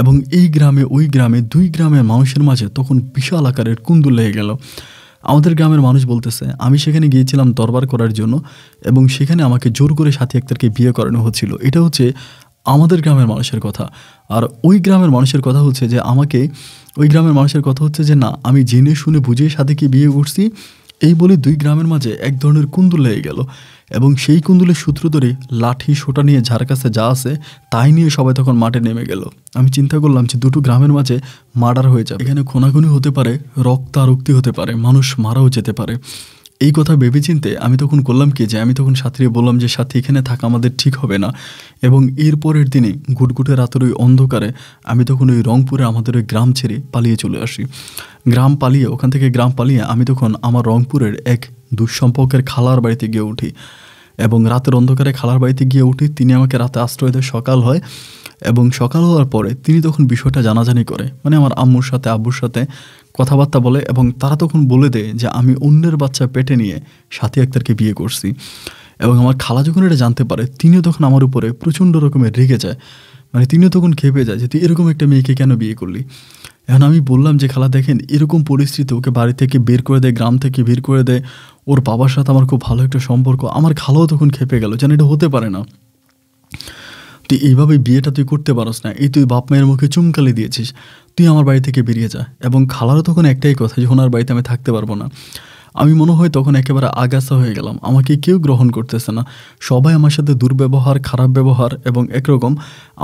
Speaker 1: এবং এই গ্রামে ওই গ্রামে দুই গ্রামের মানুষের মাঝে তখন বিশাল আকারের কুন্দুল লেগে গেলো আমাদের গ্রামের মানুষ বলতেছে আমি সেখানে গিয়েছিলাম দরবার করার জন্য এবং সেখানে আমাকে জোর করে সাথী আক্তারকে বিয়ে করানো হচ্ছিল এটা হচ্ছে আমাদের গ্রামের মানুষের কথা আর ওই গ্রামের মানুষের কথা হচ্ছে যে আমাকে ওই গ্রামের মানুষের কথা হচ্ছে যে না আমি জেনে শুনে বুঝে সাথীকে বিয়ে করছি এই বলে দুই গ্রামের মাঝে এক ধরনের কুন্দুল লেগে গেল এবং সেই কুন্দুলের সূত্র ধরে লাঠি সোটা নিয়ে যার কাছে যা আছে তাই নিয়ে সবাই তখন মাঠে নেমে গেল আমি চিন্তা করলাম যে দুটো গ্রামের মাঝে মার্ডার হয়ে যাবে এখানে খোনাখুনি হতে পারে রক্তারক্তি হতে পারে মানুষ মারাও যেতে পারে এই কথা ভেবে চিনতে আমি তখন করলাম কি যে আমি তখন সাথীরে বললাম যে সাথী এখানে থাকা আমাদের ঠিক হবে না এবং এর পরের দিনে গুটগুটে রাতের ওই অন্ধকারে আমি তখন ওই রংপুরে আমাদের ওই গ্রাম ছেড়ে পালিয়ে চলে আসি গ্রাম পালিয়ে ওখান থেকে গ্রাম পালিয়ে আমি তখন আমার রংপুরের এক দুঃসম্পর্কের খালার বাড়িতে গিয়ে উঠি এবং রাতের অন্ধকারে খালার বাড়িতে গিয়ে উঠি তিনি আমাকে রাতে আশ্রয় দেয় সকাল হয় এবং সকাল হওয়ার পরে তিনি তখন বিষয়টা জানাজানি করে মানে আমার আম্মুর সাথে আব্বুর সাথে কথাবার্তা বলে এবং তারা তখন বলে দেয় যে আমি অন্যের বাচ্চা পেটে নিয়ে সাথী আক্তারকে বিয়ে করছি এবং আমার খালা যখন এটা জানতে পারে তিনিও তখন আমার উপরে প্রচণ্ড রকমের রেগে যায় মানে তিনিও তখন খেপে যায় যে তুই এরকম একটা মেয়েকে কেন বিয়ে করলি এখন আমি বললাম যে খালা দেখেন এরকম পরিস্থিতি ওকে বাড়ি থেকে বের করে দেয় গ্রাম থেকে বের করে দেয় ওর বাবার সাথে আমার খুব ভালো একটা সম্পর্ক আমার খালাও তখন খেপে গেল যেন এটা হতে পারে না তুই এইভাবে বিয়েটা তুই করতে পারস না এই তুই বাপ মায়ের মুখে চুমকালি দিয়েছিস তুই আমার বাড়ি থেকে বেরিয়ে যা এবং খালারও তখন একটাই কথা যে ওনার বাড়িতে আমি থাকতে পারবো না আমি মনে হয় তখন একেবারে আগাছা হয়ে গেলাম আমাকে কেউ গ্রহণ করতেছে না সবাই আমার সাথে দুর্ব্যবহার খারাপ ব্যবহার এবং একরকম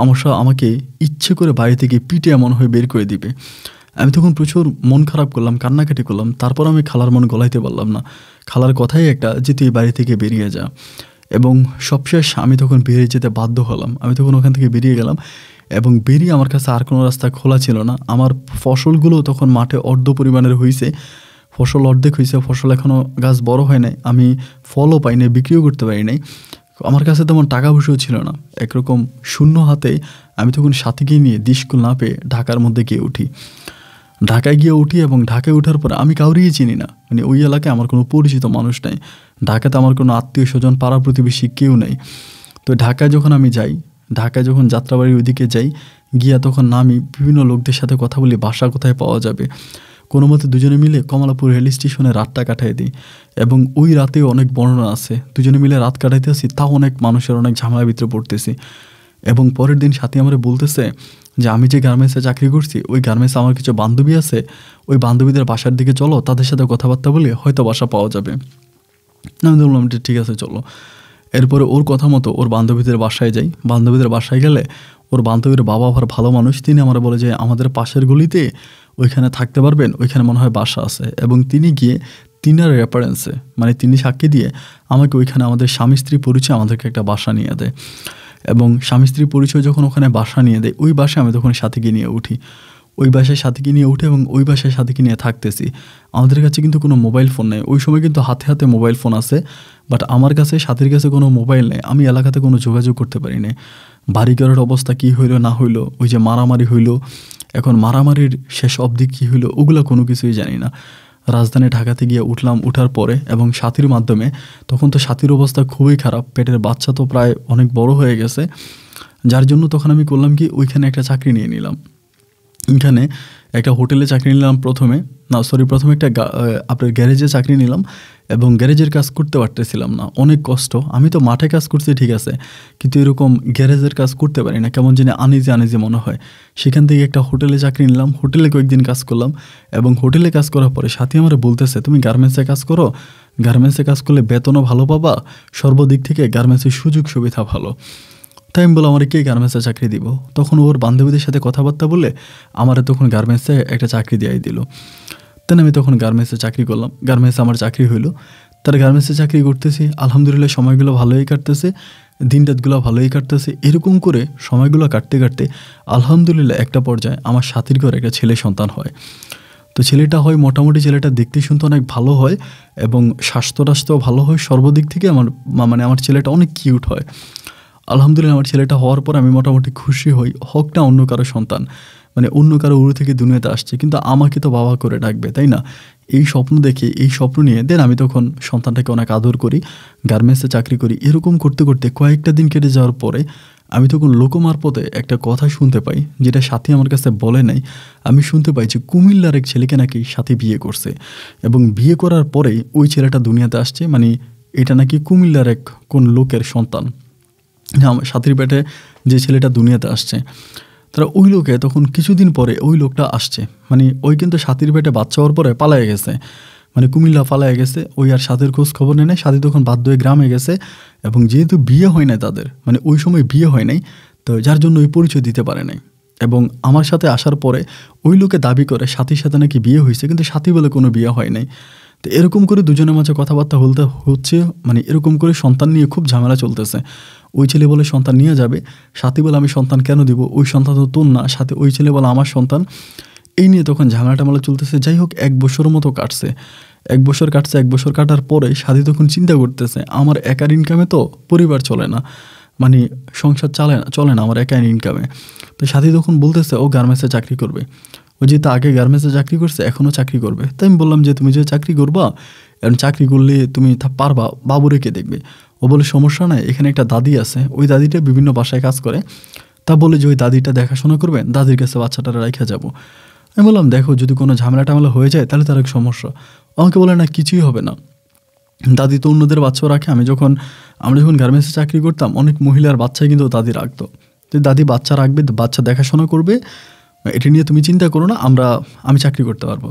Speaker 1: আমার আমাকে ইচ্ছে করে বাড়ি থেকে পিটে মনে হয় বের করে দিবে আমি তখন প্রচুর মন খারাপ করলাম কান্নাকাটি করলাম তারপর আমি খালার মন গলাইতে পারলাম না খালার কথাই একটা যে তুই বাড়ি থেকে বেরিয়ে যা এবং সবশেষ আমি তখন বেরিয়ে যেতে বাধ্য হলাম আমি তখন ওখান থেকে বেরিয়ে গেলাম এবং বেরিয়ে আমার কাছে আর কোনো রাস্তা খোলা ছিল না আমার ফসলগুলো তখন মাঠে অর্ধ পরিমাণের হয়েছে ফসল অর্ধেক হয়েছে ফসল এখনও গাছ বড় হয় নাই আমি ফলও পাই নাই বিক্রিও করতে পারি নাই আমার কাছে তেমন টাকা পয়সাও ছিল না একরকম শূন্য হাতে আমি তখন সাথে গিয়ে নিয়ে দিশকুল না পেয়ে ঢাকার মধ্যে গিয়ে উঠি ঢাকায় গিয়ে উঠি এবং ঢাকায় ওঠার পর আমি কাউরিই চিনি না মানে ওই এলাকায় আমার কোনো পরিচিত মানুষ নাই ঢাকাতে আমার কোনো আত্মীয় স্বজন পাড়া প্রতিবেশী কেউ নেই তো ঢাকায় যখন আমি যাই ঢাকায় যখন যাত্রাবাড়ির ওইদিকে যাই গিয়া তখন নামি বিভিন্ন লোকদের সাথে কথা বলি বাসা কোথায় পাওয়া যাবে কোনো মতে দুজনে মিলে কমলাপুর রেল স্টেশনে রাতটা কাটাই দিই এবং ওই রাতেও অনেক বর্ণনা আছে দুজনে মিলে রাত কাটাইতেছি তাও অনেক মানুষের অনেক ঝামেলার ভিতরে পড়তেছি এবং পরের দিন সাথী আমার বলতেছে যে আমি যে গার্মেন্টসে চাকরি করছি ওই গার্মেন্টসে আমার কিছু বান্ধবী আছে ওই বান্ধবীদের বাসার দিকে চলো তাদের সাথে কথাবার্তা বলে হয়তো বাসা পাওয়া যাবে আমি বললাম যে ঠিক আছে চলো এরপরে ওর কথা মতো ওর বান্ধবীদের বাসায় যাই বান্ধবীদের বাসায় গেলে ওর বান্ধবীর বাবা আবার ভালো মানুষ তিনি আমার বলে যে আমাদের পাশের গলিতে ওইখানে থাকতে পারবেন ওইখানে মনে হয় বাসা আছে এবং তিনি গিয়ে তিনার রেফারেন্সে মানে তিনি সাক্ষী দিয়ে আমাকে ওইখানে আমাদের স্বামী স্ত্রী পরিচয় আমাদেরকে একটা বাসা নিয়ে দেয় এবং স্বামী স্ত্রীর পরিচয় যখন ওখানে বাসা নিয়ে দেয় ওই বাসায় আমি তখন সাথীকে নিয়ে উঠি ওই বাসায় সাথীকে নিয়ে উঠে এবং ওই বাসায় সাথীকে নিয়ে থাকতেছি আমাদের কাছে কিন্তু কোনো মোবাইল ফোন নেই ওই সময় কিন্তু হাতে হাতে মোবাইল ফোন আছে বাট আমার কাছে সাথীর কাছে কোনো মোবাইল নেই আমি এলাকাতে কোনো যোগাযোগ করতে পারি না ঘরের অবস্থা কি হইলো না হইলো ওই যে মারামারি হইলো এখন মারামারির শেষ অবধি কী হইলো ওগুলো কোনো কিছুই জানি না রাজধানী ঢাকাতে গিয়ে উঠলাম উঠার পরে এবং সাথীর মাধ্যমে তখন তো সাথীর অবস্থা খুবই খারাপ পেটের বাচ্চা তো প্রায় অনেক বড় হয়ে গেছে যার জন্য তখন আমি করলাম কি ওইখানে একটা চাকরি নিয়ে নিলাম এখানে একটা হোটেলে চাকরি নিলাম প্রথমে না সরি প্রথমে একটা আপনার গ্যারেজে চাকরি নিলাম এবং গ্যারেজের কাজ করতে পারতেছিলাম না অনেক কষ্ট আমি তো মাঠে কাজ করছি ঠিক আছে কিন্তু এরকম গ্যারেজের কাজ করতে পারি না কেমন যেন আনিজে আনিজে মনে হয় সেখান থেকে একটা হোটেলে চাকরি নিলাম হোটেলে কয়েকদিন কাজ করলাম এবং হোটেলে কাজ করার পরে সাথী আমার বলতেছে তুমি গার্মেন্টসে কাজ করো গার্মেন্টসে কাজ করলে বেতনও ভালো পাবা সর্বদিক থেকে গার্মেন্টসের সুযোগ সুবিধা ভালো তাই আমি বললাম আমার কে গার্মেন্টসে চাকরি দিব তখন ওর বান্ধবীদের সাথে কথাবার্তা বলে আমার তখন গার্মেন্টসে একটা চাকরি দেওয়াই দিল তাই আমি তখন গার্মেন্টসে চাকরি করলাম গার্মেন্টসে আমার চাকরি হইলো তার গার্মেন্টসে চাকরি করতেছি আলহামদুলিল্লাহ সময়গুলো ভালোই কাটতেছে দিন রাতগুলো ভালোই কাটতেছে এরকম করে সময়গুলো কাটতে কাটতে আলহামদুলিল্লাহ একটা পর্যায়ে আমার সাথীর ঘরে একটা ছেলে সন্তান হয় তো ছেলেটা হয় মোটামুটি ছেলেটা দেখতে শুনতে অনেক ভালো হয় এবং স্বাস্থ্য রাস্তাও ভালো হয় সর্বদিক থেকে আমার মানে আমার ছেলেটা অনেক কিউট হয় আলহামদুলিল্লাহ আমার ছেলেটা হওয়ার পর আমি মোটামুটি খুশি হই হোক না অন্য কারো সন্তান মানে অন্য কারো উড়ু থেকে দুনিয়াতে আসছে কিন্তু আমাকে তো বাবা করে ডাকবে তাই না এই স্বপ্ন দেখে এই স্বপ্ন নিয়ে দেন আমি তখন সন্তানটাকে অনেক আদর করি গার্মেন্টসে চাকরি করি এরকম করতে করতে কয়েকটা দিন কেটে যাওয়ার পরে আমি তখন লোকমারপথে একটা কথা শুনতে পাই যেটা সাথী আমার কাছে বলে নাই আমি শুনতে পাই যে কুমিল্লার এক ছেলেকে নাকি সাথী বিয়ে করছে এবং বিয়ে করার পরে ওই ছেলেটা দুনিয়াতে আসছে মানে এটা নাকি কুমিল্লার এক কোন লোকের সন্তান আমার সাথীর পেটে যে ছেলেটা দুনিয়াতে আসছে তারা ওই লোকে তখন কিছুদিন পরে ওই লোকটা আসছে মানে ওই কিন্তু সাথীর পেটে বাচ্চা হওয়ার পরে পালাই গেছে মানে কুমিল্লা পালায় গেছে ওই আর সাথীর খোঁজ খবর নেয় সাথী তখন বাধ্য হয়ে গ্রামে গেছে এবং যেহেতু বিয়ে হয় নাই তাদের মানে ওই সময় বিয়ে হয় নাই তো যার জন্য ওই পরিচয় দিতে পারে নাই এবং আমার সাথে আসার পরে ওই লোকে দাবি করে সাথীর সাথে নাকি বিয়ে হয়েছে কিন্তু সাথী বলে কোনো বিয়ে হয় নাই তো এরকম করে দুজনের মাঝে কথাবার্তা হলতে হচ্ছে মানে এরকম করে সন্তান নিয়ে খুব ঝামেলা চলতেছে ওই ছেলে বলে সন্তান নিয়ে যাবে সাথে বলে আমি সন্তান কেন দিব ওই সন্তান তো তোর না সাথে ওই ছেলে বলে আমার সন্তান এই নিয়ে তখন ঝামেলাটা মালা চলতেছে যাই হোক এক বছর মতো কাটছে এক বছর কাটছে এক বছর কাটার পরে সাথে তখন চিন্তা করতেছে আমার একার ইনকামে তো পরিবার চলে না মানে সংসার চালে না চলে না আমার একার ইনকামে তো সাথী তখন বলতেছে ও গার্মেন্টসে চাকরি করবে ও যেহেতু আগে গার্মেন্টসে চাকরি করছে এখনও চাকরি করবে তাই আমি বললাম যে তুমি যে চাকরি করবা এখন চাকরি করলে তুমি পারবা বাবুরে কে দেখবে ও বলে সমস্যা নাই এখানে একটা দাদি আছে ওই দাদিটা বিভিন্ন বাসায় কাজ করে তা বলে যে ওই দাদিটা দেখাশোনা করবেন দাদির কাছে বাচ্চাটা রেখে যাবো আমি বললাম দেখো যদি কোনো ঝামেলা টামেলা হয়ে যায় তাহলে তার এক সমস্যা আমাকে বলে না কিছুই হবে না দাদি তো অন্যদের বাচ্চাও রাখে আমি যখন আমরা যখন গার্মেন্টসে চাকরি করতাম অনেক মহিলার বাচ্চাই কিন্তু দাদি রাখতো যে দাদি বাচ্চা রাখবে বাচ্চা দেখাশোনা করবে এটা নিয়ে তুমি চিন্তা করো না আমরা আমি চাকরি করতে পারবো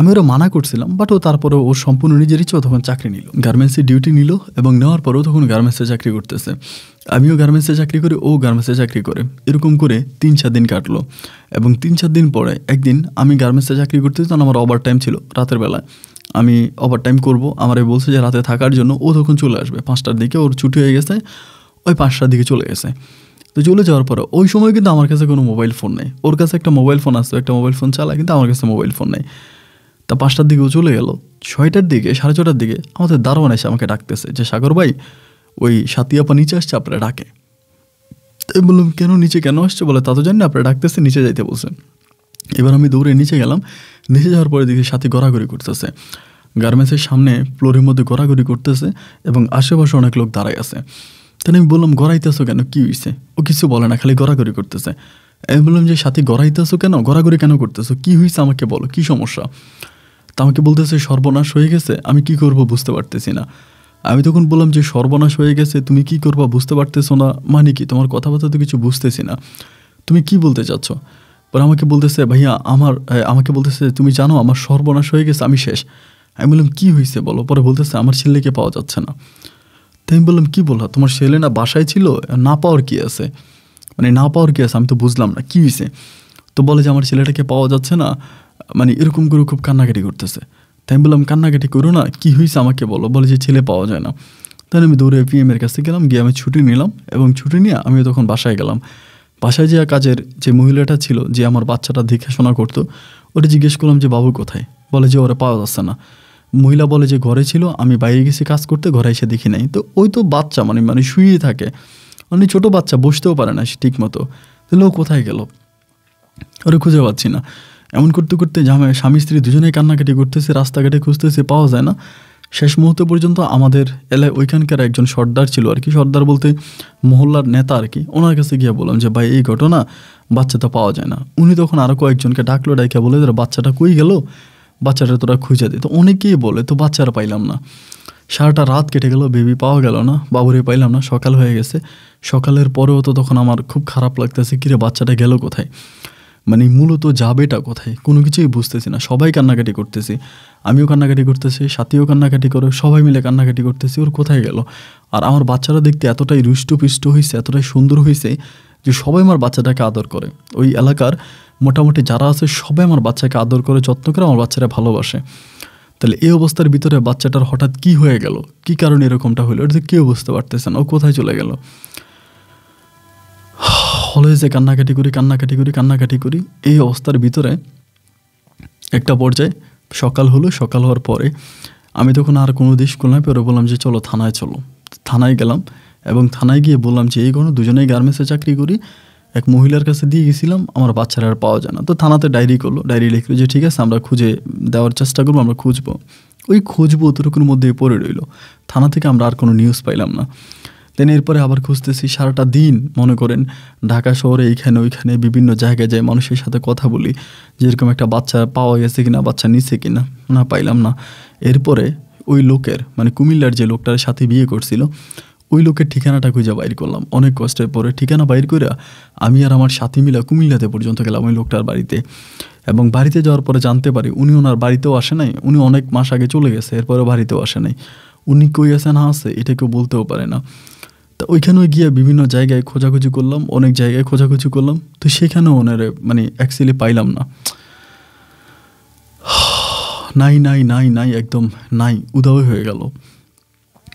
Speaker 1: আমি ওরা মানা করছিলাম বাট ও তারপরে ও সম্পূর্ণ নিজের ইচ্ছে তখন চাকরি নিল গার্মেন্টসে ডিউটি নিল এবং নেওয়ার পরেও তখন গার্মেন্টসে চাকরি করতেছে আমিও গার্মেন্টসে চাকরি করে ও গার্মেন্টসে চাকরি করে এরকম করে তিন চার দিন কাটলো এবং তিন চার দিন পরে একদিন আমি গার্মেন্টসে চাকরি করতে তখন আমার ওভার টাইম ছিল রাতের বেলায় আমি ওভার টাইম করবো আমার বলছে যে রাতে থাকার জন্য ও তখন চলে আসবে পাঁচটার দিকে ওর ছুটি হয়ে গেছে ওই পাঁচটার দিকে চলে গেছে তো চলে যাওয়ার পরে ওই সময় কিন্তু আমার কাছে কোনো মোবাইল ফোন নেই ওর কাছে একটা মোবাইল ফোন আসতো একটা মোবাইল ফোন চালায় কিন্তু আমার কাছে মোবাইল ফোন নেই তা পাঁচটার দিকে ও চলে গেল ছয়টার দিকে সাড়ে ছটার দিকে আমাদের দারোয়ান এসে আমাকে ডাকতেছে যে সাগর ভাই ওই সাতিয়াপা নিচে আসছে আপনারা ডাকে তাই বললাম কেন নিচে কেন আসছে বলে তা তো জানি না আপনারা ডাকতেছে নিচে যাইতে বলছেন এবার আমি দৌড়ে নিচে গেলাম নিচে যাওয়ার পরে দেখি সাথী গড়াগড়ি করতেছে গার্মেন্টসের সামনে ফ্লোরের মধ্যে গড়াগড়ি করতেছে এবং আশেপাশে অনেক লোক দাঁড়ায় আছে তাহলে আমি বললাম গড়াইতেছো কেন কি হয়েছে ও কিছু বলে না খালি গড়াগড়ি করতেছে আমি বললাম যে সাথে গড়াইতেছো কেন গড়াগড়ি কেন করতেছো কি হয়েছে আমাকে বলো কি সমস্যা তা আমাকে বলতেছে সর্বনাশ হয়ে গেছে আমি কি করব বুঝতে পারতেছি না আমি তখন বললাম যে সর্বনাশ হয়ে গেছে তুমি কি করবো বুঝতে পারতেছো না মানে কি তোমার কথাবার্তা তো কিছু বুঝতেছি না তুমি কি বলতে চাচ্ছ পরে আমাকে বলতেছে ভাইয়া আমার আমাকে বলতেছে তুমি জানো আমার সর্বনাশ হয়ে গেছে আমি শেষ আমি বললাম কী হয়েছে বলো পরে বলতেছে আমার ছেলেকে পাওয়া যাচ্ছে না তাই আমি বললাম কী বলো তোমার ছেলে না বাসায় ছিল না পাওয়ার কী আছে মানে না পাওয়ার কী আছে আমি তো বুঝলাম না কী হয়েছে তো বলে যে আমার ছেলেটাকে পাওয়া যাচ্ছে না মানে এরকম করে খুব কান্নাকাটি করতেছে তাই আমি বললাম কান্নাকাটি করো না কী হয়েছে আমাকে বলো বলে যে ছেলে পাওয়া যায় না তাহলে আমি দৌড়ে পিএমের কাছে গেলাম গিয়ে আমি ছুটি নিলাম এবং ছুটি নিয়ে আমি তখন বাসায় গেলাম বাসায় যাওয়া কাজের যে মহিলাটা ছিল যে আমার বাচ্চাটা দেখাশোনা করতো ওটা জিজ্ঞেস করলাম যে বাবু কোথায় বলে যে ওরা পাওয়া যাচ্ছে না মহিলা বলে যে ঘরে ছিল আমি বাইরে গেছি কাজ করতে ঘরে এসে দেখি নাই তো ওই তো বাচ্চা মানে মানে শুয়েই থাকে মানে ছোট বাচ্চা বসতেও পারে না সে ঠিক মতো তাহলে ও কোথায় গেল ওরে খুঁজে পাচ্ছি না এমন করতে করতে জামাই স্বামী স্ত্রী দুজনেই কান্নাকাটি করতেছে রাস্তাঘাটে খুঁজতেছে পাওয়া যায় না শেষ মুহূর্ত পর্যন্ত আমাদের এলাকায় ওইখানকার একজন সর্দার ছিল আর কি সর্দার বলতে মহল্লার নেতা আর কি ওনার কাছে গিয়ে বললাম যে ভাই এই ঘটনা বাচ্চাটা পাওয়া যায় না উনি তখন আরও কয়েকজনকে ডাকলো ডাইকে বলে বাচ্চাটা কই গেল বাচ্চাটা তোরা খুঁজে দে তো অনেকেই বলে তো বাচ্চারা পাইলাম না সারাটা রাত কেটে গেল বেবি পাওয়া গেল না বাবুরে পাইলাম না সকাল হয়ে গেছে সকালের পরেও তো তখন আমার খুব খারাপ লাগতেছে কিরে বাচ্চাটা গেল কোথায় মানে মূলত যাবেটা কোথায় কোনো কিছুই বুঝতেছি না সবাই কান্নাকাটি করতেছি আমিও কান্নাকাটি করতেছি সাথীও কান্নাকাটি করে সবাই মিলে কান্নাকাটি করতেছি ওর কোথায় গেল আর আমার বাচ্চারা দেখতে এতটাই রুষ্টপুষ্ট হয়েছে এতটাই সুন্দর হয়েছে যে সবাই আমার বাচ্চাটাকে আদর করে ওই এলাকার মোটামুটি যারা আছে সবাই আমার বাচ্চাকে আদর করে যত্ন করে আমার বাচ্চারা ভালোবাসে তাহলে এই অবস্থার ভিতরে বাচ্চাটার হঠাৎ কি হয়ে গেল কি কারণে এরকমটা হলো এটা কেউ বুঝতে পারতেছে না ও কোথায় চলে গেল যে কান্নাকাটি করি কান্নাকাটি করি কান্নাকাটি করি এই অবস্থার ভিতরে একটা পর্যায়ে সকাল হলো সকাল হওয়ার পরে আমি তখন আর কোনো দেশ কোনো পেরে বললাম যে চলো থানায় চলো থানায় গেলাম এবং থানায় গিয়ে বললাম যে এই কোনো দুজনেই গার্মেন্টসে চাকরি করি এক মহিলার কাছে দিয়ে গেছিলাম আমার বাচ্চারা আর পাওয়া যায় না তো থানাতে ডায়েরি করলো ডায়েরি লিখলো যে ঠিক আছে আমরা খুঁজে দেওয়ার চেষ্টা করবো আমরা খুঁজবো ওই খুঁজবো অতটুকুর মধ্যে পড়ে রইল থানা থেকে আমরা আর কোনো নিউজ পাইলাম না দেন এরপরে আবার খুঁজতেছি সারাটা দিন মনে করেন ঢাকা শহরে এইখানে ওইখানে বিভিন্ন জায়গায় যাই মানুষের সাথে কথা বলি যেরকম একটা বাচ্চা পাওয়া গেছে কিনা বাচ্চা নিছে কিনা না পাইলাম না এরপরে ওই লোকের মানে কুমিল্লার যে লোকটার সাথে বিয়ে করছিল ওই লোকের ঠিকানাটা খুঁজে বাইর করলাম অনেক কষ্টের পরে ঠিকানা বাইর করে আমি আর আমার সাথী মিলা কুমিল্লাতে পর্যন্ত গেলাম ওই লোকটার বাড়িতে এবং বাড়িতে যাওয়ার পরে জানতে পারি উনি ওনার বাড়িতেও আসে নাই উনি অনেক মাস আগে চলে গেছে এরপরে বাড়িতেও আসে নাই উনি কই আছে না আছে এটা কেউ বলতেও পারে না তা ওইখানেও গিয়ে বিভিন্ন জায়গায় খোঁজাখুঁজি করলাম অনেক জায়গায় খোঁজাখুঁজি করলাম তো সেখানেও ওনার মানে অ্যাকচুয়ালি পাইলাম না নাই নাই নাই নাই একদম নাই উদাও হয়ে গেল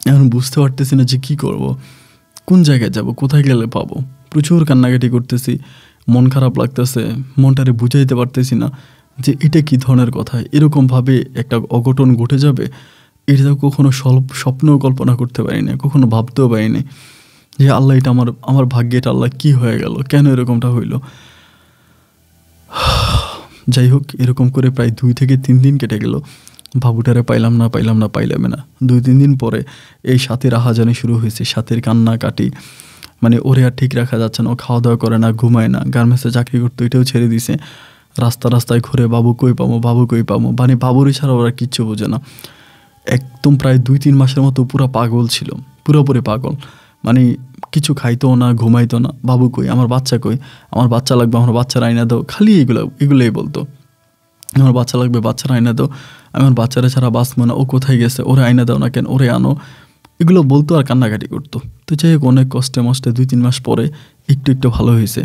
Speaker 1: এখন বুঝতে পারতেছি না যে কী করব। কোন জায়গায় যাব কোথায় গেলে পাবো প্রচুর কান্নাকাটি করতেছি মন খারাপ লাগতেছে মনটারে বুঝাইতে পারতেছি না যে এটা কি ধরনের কথা এরকমভাবে একটা অঘটন ঘটে যাবে এটা তো কখনো স্বল্প স্বপ্নেও কল্পনা করতে পারি না কখনো ভাবতেও পারিনি যে আল্লাহ এটা আমার আমার ভাগ্যে এটা আল্লাহ কী হয়ে গেল কেন এরকমটা হইল যাই হোক এরকম করে প্রায় দুই থেকে তিন দিন কেটে গেল ভাবুটারে পাইলাম না পাইলাম না পাইলামে না দুই তিন দিন পরে এই সাথের আহাজানি শুরু হয়েছে সাথের কান্নাকাটি মানে ওরে আর ঠিক রাখা যাচ্ছে না ও খাওয়া দাওয়া করে না ঘুমায় না গার্মেন্টসে চাকরি করতো এটাও ছেড়ে দিছে রাস্তা রাস্তায় ঘুরে বাবু কই পামো বাবু কই পামো মানে বাবুরই ছাড়া ওরা কিচ্ছু বোঝে না একদম প্রায় দুই তিন মাসের মতো পুরো পাগল ছিল পুরোপুরি পাগল মানে কিছু খাইতো না ঘুমাইতো না বাবু কই আমার বাচ্চা কই আমার বাচ্চা লাগবে আমার বাচ্চার আইনা দাও খালি এগুলো এগুলোই বলতো আমার বাচ্চা লাগবে বাচ্চারা আয়না দাও আমি আমার বাচ্চারা ছাড়া বাঁচবো না ও কোথায় গেছে ওরে আয়না দাও না কেন ওরে আনো এগুলো বলতো আর কান্নাকাটি করতো তো যাই হোক অনেক কষ্টে মষ্টে দুই তিন মাস পরে একটু একটু ভালো হয়েছে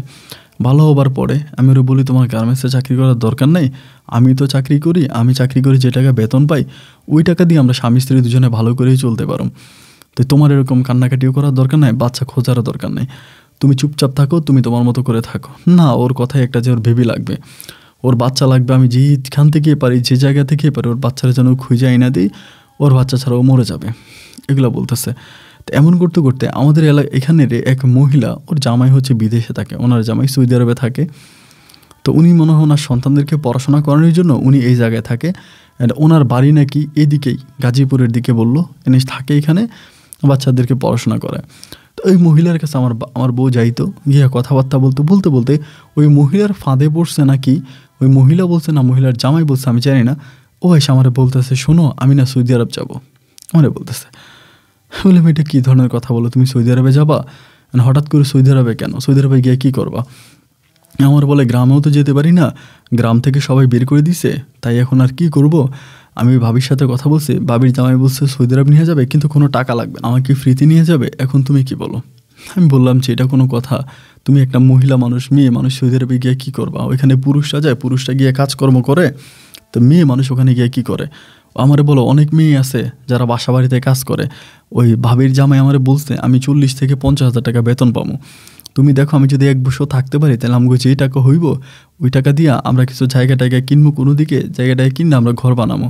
Speaker 1: ভালো হবার পরে আমি ওরা বলি তোমার গার্মেন্টসে চাকরি করার দরকার নেই আমি তো চাকরি করি আমি চাকরি করি যে টাকা বেতন পাই ওই টাকা দিয়ে আমরা স্বামী স্ত্রী দুজনে ভালো করেই চলতে পারো তো তোমার এরকম কান্নাকাটিও করার দরকার নাই বাচ্চা খোঁজারও দরকার নেই তুমি চুপচাপ থাকো তুমি তোমার মতো করে থাকো না ওর কথায় একটা যে ওর ভেবি লাগবে ওর বাচ্চা লাগবে আমি যেখান থেকে পারি যে জায়গা থেকে পারি ওর বাচ্চারা যেন খুঁজে আইনা দিই ওর বাচ্চা ছাড়াও মরে যাবে এগুলো বলতেছে তো এমন করতে করতে আমাদের এলাকা এখানের এক মহিলা ওর জামাই হচ্ছে বিদেশে থাকে ওনার জামাই সৌদি আরবে থাকে তো উনি মনে হয় ওনার সন্তানদেরকে পড়াশোনা করানোর জন্য উনি এই জায়গায় থাকে অ্যান্ড ওনার বাড়ি নাকি এদিকেই গাজীপুরের দিকে বললো এনে থাকে এখানে বাচ্চাদেরকে পড়াশোনা করে তো ওই মহিলার কাছে আমার আমার বউ যাইতো গিয়ে কথাবার্তা বলতো বলতে বলতে ওই মহিলার ফাঁদে পড়ছে নাকি ওই মহিলা বলছে না মহিলার জামাই বলছে আমি জানি না ও এসে আমারে বলতেছে শোনো আমি না সৌদি আরব যাব আমারে বলতেছে বললাম এটা কী ধরনের কথা বলো তুমি সৌদি আরবে যাবা মানে হঠাৎ করে সৌদি আরবে কেন সৌদি আরবে গিয়ে কী করবা আমার বলে গ্রামেও তো যেতে পারি না গ্রাম থেকে সবাই বের করে দিছে তাই এখন আর কি করব আমি ভাবির সাথে কথা বলছি ভাবির জামাই বলছে সৌদি আরব নিয়ে যাবে কিন্তু কোনো টাকা লাগবে আমাকে ফ্রিতে নিয়ে যাবে এখন তুমি কি বলো আমি বললাম যে এটা কোনো কথা তুমি একটা মহিলা মানুষ মেয়ে মানুষ সৌদি আরবে গিয়ে কী করবা ওইখানে পুরুষরা যায় পুরুষরা গিয়ে কাজকর্ম করে তো মেয়ে মানুষ ওখানে গিয়ে কী করে আমারে বলো অনেক মেয়ে আছে যারা বাসা বাড়িতে কাজ করে ওই ভাবির জামাই আমারে বলছে আমি চল্লিশ থেকে পঞ্চাশ হাজার টাকা বেতন পাবো তুমি দেখো আমি যদি এক বছর থাকতে পারি তাহলে আমি যে টাকা হইব ওই টাকা দিয়া আমরা কিছু জায়গা টায়গা কিনবো কোনো দিকে জায়গাটায় কিনলে আমরা ঘর বানাবো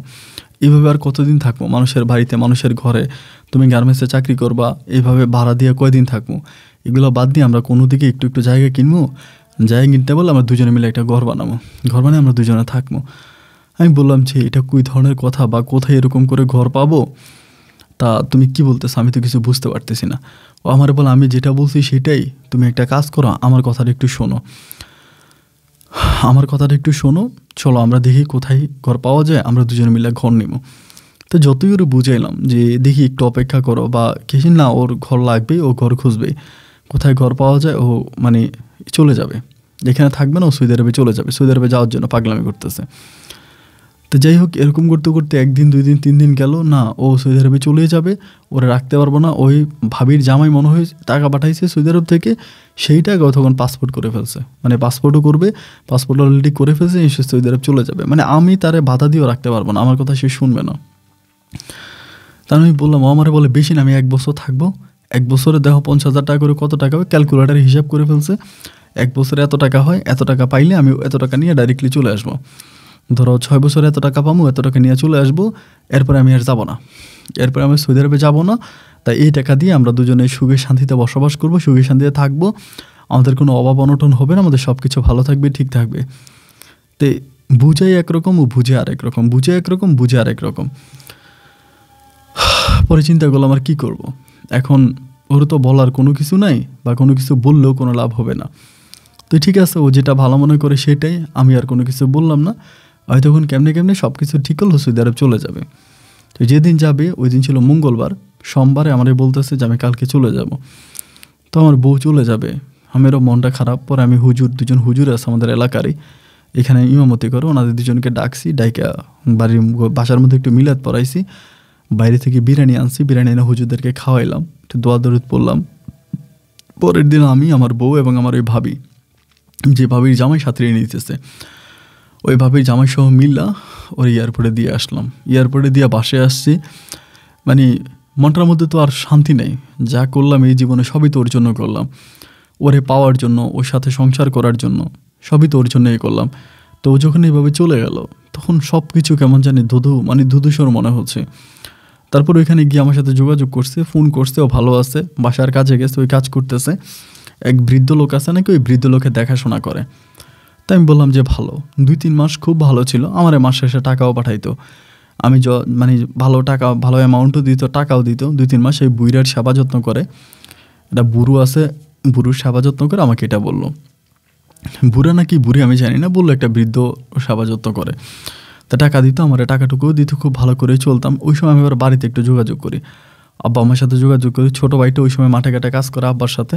Speaker 1: এইভাবে আর কতদিন থাকবো মানুষের বাড়িতে মানুষের ঘরে তুমি গার্মেন্টসে চাকরি করবা এইভাবে ভাড়া দিয়ে কয়দিন থাকবো এগুলো বাদ দিয়ে আমরা কোনো দিকে একটু একটু জায়গা কিনবো জায়গা কিনতে বললে আমরা দুজনে মিলে একটা ঘর বানাবো ঘর বানিয়ে আমরা দুজনে থাকবো আমি বললাম যে এটা কী ধরনের কথা বা কোথায় এরকম করে ঘর পাবো তা তুমি কি বলতেছো আমি তো কিছু বুঝতে পারতেছি না ও আমার বলে আমি যেটা বলছি সেটাই তুমি একটা কাজ করো আমার কথাটা একটু শোনো আমার কথাটা একটু শোনো চলো আমরা দেখি কোথায় ঘর পাওয়া যায় আমরা দুজনে মিলে ঘর নিব তো যতই ওর বুঝাইলাম যে দেখি একটু অপেক্ষা করো বা কিছু না ওর ঘর লাগবে ও ঘর খুঁজবে কোথায় ঘর পাওয়া যায় ও মানে চলে যাবে যেখানে থাকবে না ও সৌদি আরবে চলে যাবে সৌদি আরবে যাওয়ার জন্য পাগলামি করতেছে তো যাই হোক এরকম করতে করতে একদিন দুই দিন তিন দিন গেল না ও সৌদি আরবে চলে যাবে ওরা রাখতে পারবো না ওই ভাবির জামাই মনে হয়ে টাকা পাঠাইছে সৌদি আরব থেকে সেই টাকা তখন পাসপোর্ট করে ফেলছে মানে পাসপোর্টও করবে পাসপোর্ট অলরেডি করে ফেলছে সে সৌদি আরব চলে যাবে মানে আমি তারে বাধা দিয়েও রাখতে পারবো না আমার কথা সে শুনবে না তার আমি বললাম ও আমার বলে বেশি না আমি এক বছর থাকবো এক বছরে দেখো পঞ্চাশ হাজার টাকা করে কত টাকা হবে ক্যালকুলেটার হিসাব করে ফেলছে এক বছরে এত টাকা হয় এত টাকা পাইলে আমি এত টাকা নিয়ে ডাইরেক্টলি চলে আসবো ধরো ছয় বছরে এত টাকা পাবো এত টাকা নিয়ে চলে আসবো এরপরে আমি আর যাবো না এরপরে আমি সৌদি আরবে যাবো না তাই এই টাকা দিয়ে আমরা দুজনে সুখে শান্তিতে বসবাস করব সুখে শান্তিতে থাকবো আমাদের কোনো অভাব অনটন হবে না আমাদের সব কিছু ভালো থাকবে ঠিক থাকবে তে বুঝাই একরকম ও বুঝে আরেক রকম বুঝে একরকম বুঝে আরেক রকম পরে চিন্তা করলাম আর কী করবো এখন ওর তো বলার কোনো কিছু নাই বা কোনো কিছু বললেও কোনো লাভ হবে না তো ঠিক আছে ও যেটা ভালো মনে করে সেটাই আমি আর কোনো কিছু বললাম না হয়তো তখন কেমনে কেমনে সব কিছু ঠিক হলো সৌদি আরব চলে যাবে তো যেদিন যাবে ওই দিন ছিল মঙ্গলবার সোমবারে আমার বলতেছে যে আমি কালকে চলে যাব তো আমার বউ চলে যাবে আমারও মনটা খারাপ পরে আমি হুজুর দুজন হুজুর আছে আমাদের এলাকারই এখানে ইমামতি করে ওনাদের দুজনকে ডাকছি ডাইকা বাড়ির বাসার মধ্যে একটু মিলাদ পড়াইছি বাইরে থেকে বিরিয়ানি আনছি বিরিয়ানি এনে হুজুরদেরকে খাওয়াইলাম একটু দোয়া দরুদ পড়লাম পরের দিন আমি আমার বউ এবং আমার ওই ভাবি যে ভাবির জামাই সাঁতরিয়ে নিতেছে ওই ভাবির জামাই সহ মিল্লা ওর এয়ারপোর্টে দিয়ে আসলাম এয়ারপোর্টে দিয়ে বাসে আসছি মানে মনটার মধ্যে তো আর শান্তি নেই যা করলাম এই জীবনে সবই তোর জন্য করলাম ওরে পাওয়ার জন্য ওর সাথে সংসার করার জন্য সবই তোর জন্যই করলাম তো যখন এইভাবে চলে গেল তখন সব কিছু কেমন জানি ধুধু মানে ধুধুসর মনে হচ্ছে তারপর ওইখানে গিয়ে আমার সাথে যোগাযোগ করছে ফোন করছে ও ভালো আছে বাসার কাজে গেছে ওই কাজ করতেছে এক বৃদ্ধ লোক আছে নাকি ওই বৃদ্ধ লোকে দেখাশোনা করে তাই আমি বললাম যে ভালো দুই তিন মাস খুব ভালো ছিল আমার মাসে এসে টাকাও পাঠাইতো আমি য মানে ভালো টাকা ভালো অ্যামাউন্টও দিত টাকাও দিত দুই তিন মাস এই বুইরার সেবা যত্ন করে এটা বুড়ো আছে বুড়ুর সেবা যত্ন করে আমাকে এটা বললো বুড়া নাকি বুড়ি আমি জানি না বললো একটা বৃদ্ধ সেবা যত্ন করে তা টাকা দিত আমার টাকাটুকুও দিত খুব ভালো করে চলতাম ওই সময় আমি এবার বাড়িতে একটু যোগাযোগ করি আব্বা আমার সাথে যোগাযোগ করি ছোট ভাইটা ওই সময় মাঠে ঘাটে কাজ করে আব্বার সাথে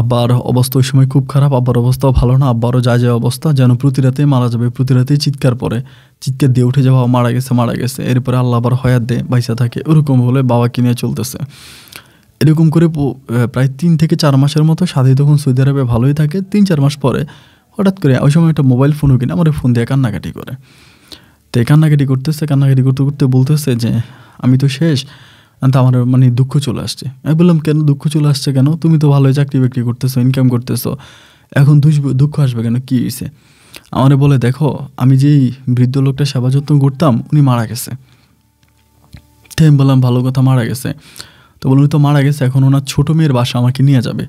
Speaker 1: আব্বার অবস্থা ওই সময় খুব খারাপ আব্বার অবস্থাও ভালো না আব্বারও যা যা অবস্থা যেন প্রতি রাতে মারা যাবে প্রতি রাতেই চিৎকার পরে চিৎকার দিয়ে উঠে যাওয়া মারা গেছে মারা গেছে এরপরে আল্লাহ আবার হয়াত দেয় বাইসা থাকে ওরকম হলে বাবা কিনে চলতেছে এরকম করে প্রায় তিন থেকে চার মাসের মতো সাধে তখন সৌদি আরবে ভালোই থাকে তিন চার মাস পরে হঠাৎ করে ওই সময় একটা মোবাইল ফোনও কিনে আমার ফোন দিয়ে কান্নাকাটি করে তো কান্নাকাটি করতেছে কান্নাকাটি করতে করতে বলতেছে যে আমি তো শেষ তো আমার মানে দুঃখ চলে আসছে আমি বললাম কেন দুঃখ চলে আসছে কেন তুমি তো ভালোই চাকরি বাকরি করতেছো ইনকাম করতেছো এখন দুঃখ আসবে কেন কী হয়েছে আমারে বলে দেখো আমি যেই বৃদ্ধ লোকটা সেবা যত্ন করতাম উনি মারা গেছে তো আমি বললাম ভালো কথা মারা গেছে তো বলুন উনি তো মারা গেছে এখন ওনার ছোটো মেয়ের বাসা আমাকে নিয়ে যাবে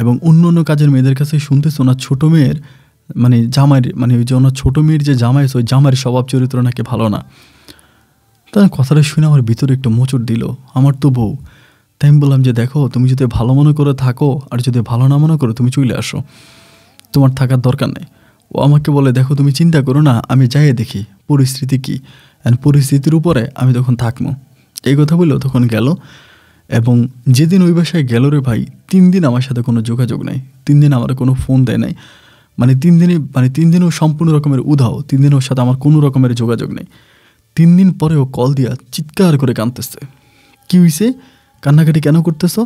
Speaker 1: এবং অন্য অন্য কাজের মেয়েদের কাছে শুনতেছে ওনার ছোটো মেয়ের মানে জামাই মানে ওই যে ওনার ছোটো মেয়ের যে জামাই ওই জামাইয়ের স্বভাব চরিত্র নাকি ভালো না তার কথাটা শুনে আমার ভিতরে একটু মোচড় দিল আমার তো বউ তাই আমি বললাম যে দেখো তুমি যদি ভালো মনে করে থাকো আর যদি ভালো না মনে করো তুমি চলে আসো তোমার থাকার দরকার নেই ও আমাকে বলে দেখো তুমি চিন্তা করো না আমি যাই দেখি পরিস্থিতি কী অ্যান্ড পরিস্থিতির উপরে আমি তখন থাকবো এই কথা বললেও তখন গেল এবং যেদিন ওই বাসায় গেল রে ভাই তিন দিন আমার সাথে কোনো যোগাযোগ নাই তিন দিন আমার কোনো ফোন দেয় নাই মানে তিন দিনে মানে তিন দিনেও সম্পূর্ণ রকমের উধাও তিন দিনের সাথে আমার কোনো রকমের যোগাযোগ নেই তিন দিন পরেও কল দিয়া চিৎকার করে কাঁদতেছে কী হইছে কান্নাকাটি কেন করতেছো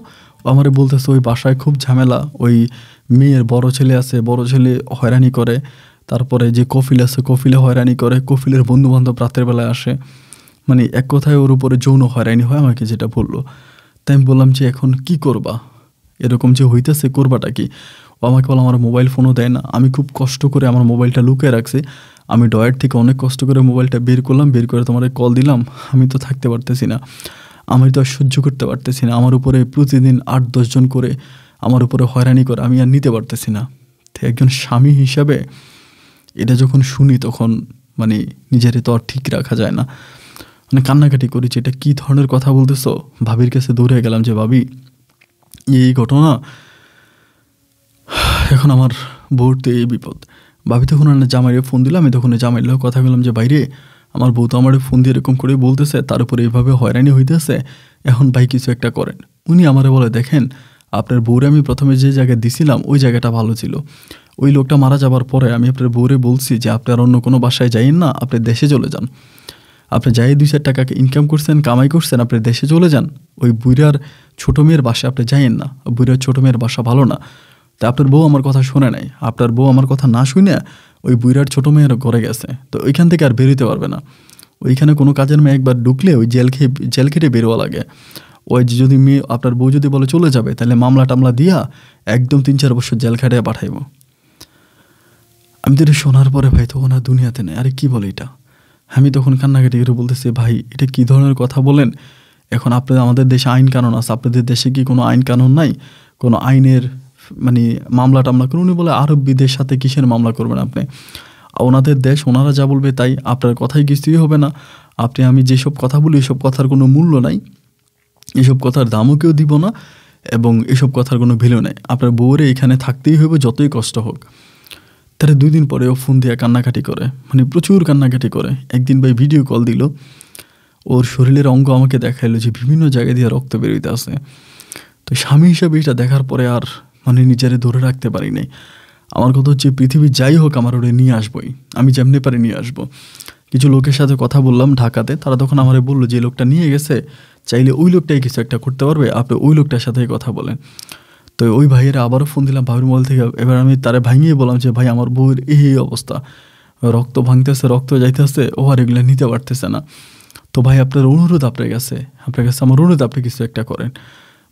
Speaker 1: আমারে বলতেছে ওই বাসায় খুব ঝামেলা ওই মেয়ের বড় ছেলে আছে বড় ছেলে হয়রানি করে তারপরে যে কফিল আছে কফিলে হয়রানি করে কফিলের বন্ধুবান্ধব রাতের বেলায় আসে মানে এক কথায় ওর উপরে যৌন হয়রানি হয় আমাকে যেটা বললো তাই আমি বললাম যে এখন কি করবা এরকম যে হইতেছে করবাটা কি আমাকে বলো আমার মোবাইল ফোনও দেয় না আমি খুব কষ্ট করে আমার মোবাইলটা লুকিয়ে রাখছি আমি ডয়ের থেকে অনেক কষ্ট করে মোবাইলটা বের করলাম বের করে তোমার কল দিলাম আমি তো থাকতে পারতেছি না আমি তো আর সহ্য করতে পারতেছি না আমার উপরে প্রতিদিন আট দশজন করে আমার উপরে হয়রানি করে আমি আর নিতে পারতেছি না তো একজন স্বামী হিসাবে এটা যখন শুনি তখন মানে নিজের তো আর ঠিক রাখা যায় না মানে কান্নাকাটি করেছি এটা কী ধরনের কথা বলতেছো ভাবির কাছে দৌড়ে গেলাম যে ভাবি এই ঘটনা এখন আমার বউতে এই বিপদ ভাবি তখন জামাইরে ফোন দিলাম আমি তখন জামাই লোক কথা বললাম যে বাইরে আমার বউ তো আমার ফোন দিয়ে এরকম করে বলতেছে তার উপরে এভাবে হয়রানি হইতেছে এখন ভাই কিছু একটা করেন উনি আমারে বলে দেখেন আপনার বউরে আমি প্রথমে যে জায়গায় দিছিলাম ওই জায়গাটা ভালো ছিল ওই লোকটা মারা যাবার পরে আমি আপনার বউরে বলছি যে আপনার অন্য কোনো বাসায় যাইয়েন না আপনি দেশে চলে যান আপনি যাই দুই চার টাকাকে ইনকাম করছেন কামাই করছেন আপনি দেশে চলে যান ওই বুইরার ছোটো মেয়ের বাসা আপনি যাইয়েন না বুইরার ছোটো মেয়ের বাসা ভালো না তা আপনার বউ আমার কথা শুনে নাই আপনার বউ আমার কথা না শুনে ওই বুইরার ছোটো মেয়েরও ঘরে গেছে তো ওইখান থেকে আর বেরোতে পারবে না ওইখানে কোনো কাজের মেয়ে একবার ঢুকলে ওই জেল খেয়ে জেল খেটে বেরোয়া লাগে ওই যদি মেয়ে আপনার বউ যদি বলে চলে যাবে তাহলে মামলা টামলা দিয়া একদম তিন চার বছর জেল খাটিয়ে পাঠাইব আমি তো এটা শোনার পরে ভাই তখন আর দুনিয়াতে নেই আরে কি বলে এটা আমি তখন কান্নাকাটি করে বলতেছি ভাই এটা কি ধরনের কথা বলেন এখন আপনাদের আমাদের দেশে আইন কানুন আছে আপনাদের দেশে কি কোনো আইন কানুন নাই কোনো আইনের মানে মামলা টামলা করুন উনি বলে আরববিদের সাথে কিসের মামলা করবেন আপনি ওনাদের দেশ ওনারা যা বলবে তাই আপনার কথাই কিছুই হবে না আপনি আমি যেসব কথা বলি এসব কথার কোনো মূল্য নাই এসব কথার দামও কেউ দিব না এবং এসব কথার কোনো ভ্যালু নাই আপনার বউরে এখানে থাকতেই হইব যতই কষ্ট হোক তারা দুই দিন পরে ও ফোন দিয়ে কান্নাকাটি করে মানে প্রচুর কান্নাকাটি করে একদিন ভাই ভিডিও কল দিল ওর শরীরের অঙ্গ আমাকে দেখাইলো যে বিভিন্ন জায়গায় দিয়ে রক্ত বেরোইতে আসে তো স্বামী হিসাবে এটা দেখার পরে আর মানে নিজেরে ধরে রাখতে পারি নাই আমার কথা হচ্ছে পৃথিবী যাই হোক আমার ওরে নিয়ে আসবোই আমি যেমনি পারি নিয়ে আসবো কিছু লোকের সাথে কথা বললাম ঢাকাতে তারা তখন আমারে বললো যে লোকটা নিয়ে গেছে চাইলে ওই লোকটাই কিছু একটা করতে পারবে আপনি ওই লোকটার সাথেই কথা বলেন তো ওই ভাইয়েরা আবারও ফোন দিলাম ভাবির মোবাইল থেকে এবার আমি তারা ভাঙিয়ে বললাম যে ভাই আমার বউয়ের এই অবস্থা রক্ত ভাঙতেছে রক্ত যাইতেছে ও আর এগুলো নিতে পারতেছে না তো ভাই আপনার অনুরোধ আপনার কাছে আপনার কাছে আমার অনুরোধ আপনি কিছু একটা করেন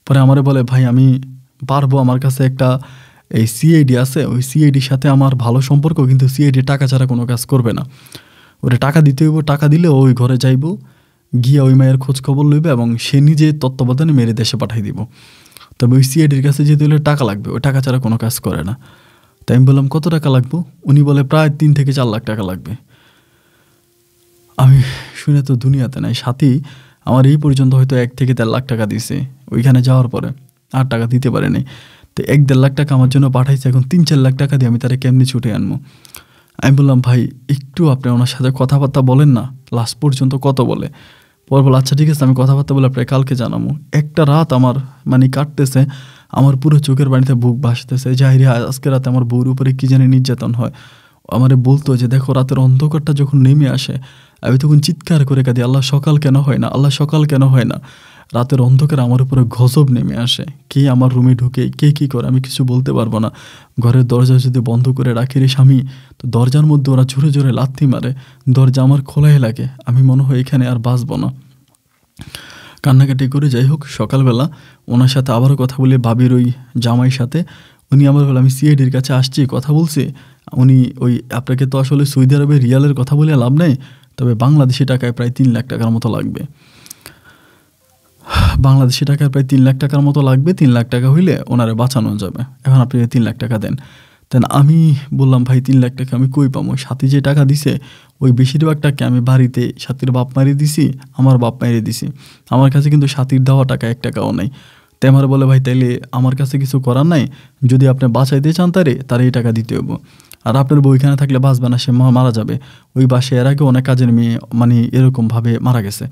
Speaker 1: পরে আমারে বলে ভাই আমি পারবো আমার কাছে একটা এই সিআইডি আছে ওই সিআইডির সাথে আমার ভালো সম্পর্ক কিন্তু সিআইডি টাকা ছাড়া কোনো কাজ করবে না ওরে টাকা দিতে হইব টাকা দিলে ওই ঘরে যাইব গিয়ে ওই মায়ের খোঁজ খবর লইবে এবং সে নিজে তত্ত্বাবধানে মেরে দেশে পাঠিয়ে দিব তবে ওই সিআইডির কাছে যেতে হলে টাকা লাগবে ওই টাকা ছাড়া কোনো কাজ করে না তাই আমি বললাম কত টাকা লাগবো উনি বলে প্রায় তিন থেকে চার লাখ টাকা লাগবে আমি শুনে তো দুনিয়াতে নাই সাথী আমার এই পর্যন্ত হয়তো এক থেকে দেড় লাখ টাকা দিছে ওইখানে যাওয়ার পরে আর টাকা দিতে পারেনি তো এক দেড় লাখ টাকা আমার জন্য পাঠাইছে এখন তিন চার লাখ টাকা দিয়ে আমি তারা কেমনি ছুটে আনবো আমি বললাম ভাই একটু আপনি ওনার সাথে কথাবার্তা বলেন না লাস্ট পর্যন্ত কত বলে পর বল আচ্ছা ঠিক আছে আমি কথাবার্তা বলে আপনাকে কালকে জানাবো একটা রাত আমার মানে কাটতেছে আমার পুরো চোখের বাড়িতে বুক ভাসতেছে রে আজকে রাতে আমার বউর উপরে কী জানি নির্যাতন হয় আমারে বলতো যে দেখো রাতের অন্ধকারটা যখন নেমে আসে আমি তখন চিৎকার করে কাঁদি আল্লাহ সকাল কেন হয় না আল্লাহ সকাল কেন হয় না রাতের অন্ধকার আমার উপরে গজব নেমে আসে কে আমার রুমে ঢুকে কে কি করে আমি কিছু বলতে পারবো না ঘরের দরজা যদি বন্ধ করে রাখি রে স্বামী তো দরজার মধ্যে ওরা জোরে জোরে লাথি মারে দরজা আমার খোলাই লাগে আমি মনে হয় এখানে আর বাঁচবো না কান্নাকাটি করে যাই হোক সকালবেলা ওনার সাথে আবারও কথা বলে বাবির ওই জামাইয়ের সাথে উনি আমার বলে আমি সিআইডির কাছে আসছি কথা বলছি উনি ওই আপনাকে তো আসলে সৌদি আরবে রিয়ালের কথা বলে লাভ নেই তবে বাংলাদেশি টাকায় প্রায় তিন লাখ টাকার মতো লাগবে বাংলাদেশি টাকার প্রায় তিন লাখ টাকার মতো লাগবে তিন লাখ টাকা হইলে ওনারে বাঁচানো যাবে এখন আপনি তিন লাখ টাকা দেন দেন আমি বললাম ভাই তিন লাখ টাকা আমি কই পাবো সাথে যে টাকা দিছে ওই বেশিরভাগ টাকা আমি বাড়িতে সাথীর বাপ মারি দিছি আমার বাপ মারি দিছি আমার কাছে কিন্তু সাথীর দেওয়া টাকা এক টাকাও নাই তেমার বলে ভাই তাইলে আমার কাছে কিছু করার নাই যদি আপনি বাঁচাইতে চান তারে তার এই টাকা দিতে হবো আর আপনার বইখানে থাকলে বাঁচবে না সে মারা যাবে ওই বাসে এর আগে অনেক কাজের মেয়ে মানে এরকমভাবে মারা গেছে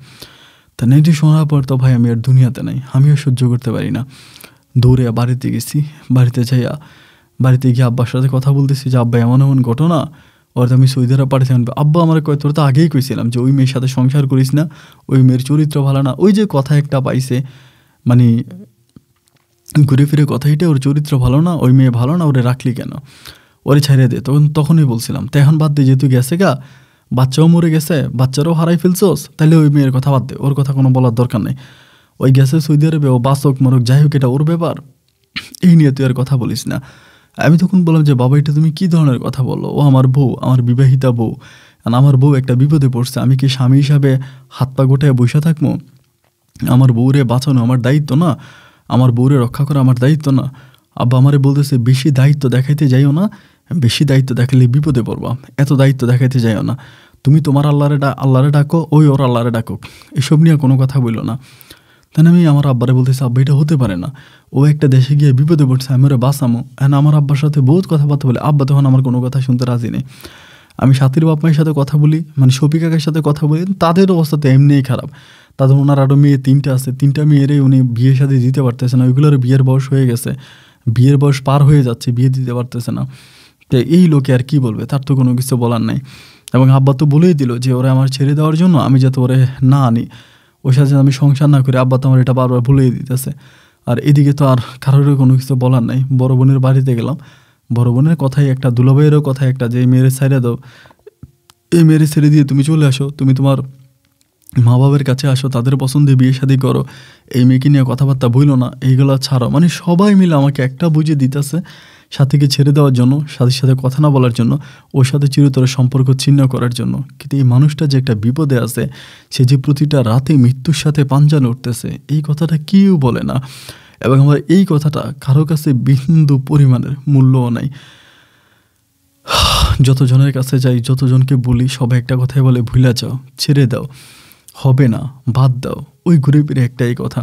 Speaker 1: তা নেটি শোনার পর তো ভাই আমি আর দুনিয়াতে নাই আমিও সহ্য করতে পারি না দৌড়ে বাড়িতে গেছি বাড়িতে যাইয়া বাড়িতে গিয়ে আব্বার সাথে কথা বলতেছি যে আব্বা এমন এমন ঘটনা ওর আমি সৌদি আরব পাঠিয়ে আনবে আব্বা আমার কয় তোর তো আগেই কইছিলাম যে ওই মেয়ের সাথে সংসার করিস না ওই মেয়ের চরিত্র ভালো না ওই যে কথা একটা পাইছে মানে ঘুরে ফিরে কথা এটা ওর চরিত্র ভালো না ওই মেয়ে ভালো না ওরে রাখলি কেন ওরে ছাড়িয়ে দে তখন তখনই বলছিলাম তো এখন বাদ দিয়ে যেহেতু গেছে গা বাচ্চাও মরে গেছে বাচ্চারাও হারাই ফেলছোস তাহলে ওই মেয়ের কথা বাদ দে ওর কথা কোনো বলার দরকার নেই ওই গেছে সৌদি আরবে ও বাসক মরক যাই হোক এটা ওর ব্যাপার এই নিয়ে তুই আর কথা বলিস না আমি তখন বললাম যে বাবা এটা তুমি কি ধরনের কথা বলো ও আমার বউ আমার বিবাহিতা বউ আমার বউ একটা বিপদে পড়ছে আমি কি স্বামী হিসাবে হাত পা গোটায় বসে থাকবো আমার বউরে বাঁচানো আমার দায়িত্ব না আমার বউরে রক্ষা করা আমার দায়িত্ব না আব্বা আমারে বলতেছে বেশি দায়িত্ব দেখাইতে যাইও না বেশি দায়িত্ব দেখালে বিপদে পড়বা এত দায়িত্ব দেখাইতে যাইও না তুমি তোমার আল্লাহরে ডা আল্লাহরে ডাকো ওই ওর আল্লাহরে ডাকো এসব নিয়ে কোনো কথা বলল না তাই আমি আমার আব্বারে বলতেছি আব্বা এটা হতে পারে না ও একটা দেশে গিয়ে বিপদে পড়ছে আমি ওরা বাঁচামো এখন আমার আব্বার সাথে বহুত কথাবার্তা বলে আব্বা তখন আমার কোনো কথা শুনতে রাজি নেই আমি সাথীর বাপ মায়ের সাথে কথা বলি মানে শফিক কাকার সাথে কথা বলি তাদের অবস্থা তো এমনিই খারাপ তাদের ওনার আরও মেয়ে তিনটা আছে তিনটা মেয়েরই উনি বিয়ের সাথে দিতে পারতেছে না ওইগুলোর বিয়ের বয়স হয়ে গেছে বিয়ের বয়স পার হয়ে যাচ্ছে বিয়ে দিতে পারতেছে না যে এই লোকে আর কি বলবে তার তো কোনো কিছু বলার নাই এবং আব্বা তো বলেই দিল যে ওরা আমার ছেড়ে দেওয়ার জন্য আমি যাতে ওরে না আনি ওর সাথে আমি সংসার না করি আব্বা তো আমার এটা বারবার ভুলেই দিতেছে আর এদিকে তো আর কারোরও কোনো কিছু বলার নাই বড় বোনের বাড়িতে গেলাম বড় বোনের কথাই একটা দুলাভাইয়েরও কথা একটা যে এই মেয়ের ছেড়ে দাও এই মেয়ের ছেড়ে দিয়ে তুমি চলে আসো তুমি তোমার মা বাবার কাছে আসো তাদের পছন্দে বিয়ে শাদী করো এই মেয়েকে নিয়ে কথাবার্তা বইল না এইগুলো ছাড়ো মানে সবাই মিলে আমাকে একটা বুঝিয়ে দিতেছে সাথীকে ছেড়ে দেওয়ার জন্য সাথীর সাথে কথা না বলার জন্য ওর সাথে চিরতর সম্পর্ক ছিন্ন করার জন্য কিন্তু এই মানুষটা যে একটা বিপদে আছে সে যে প্রতিটা রাতে মৃত্যুর সাথে পাঞ্জা উঠতেছে এই কথাটা কেউ বলে না এবং আমার এই কথাটা কারো কাছে বিন্দু পরিমাণের মূল্যও নাই যতজনের কাছে যাই যতজনকে বলি সবাই একটা কথাই বলে ভুলে যাও ছেড়ে দাও হবে না বাদ দাও ওই ঘুরে ফিরে একটাই কথা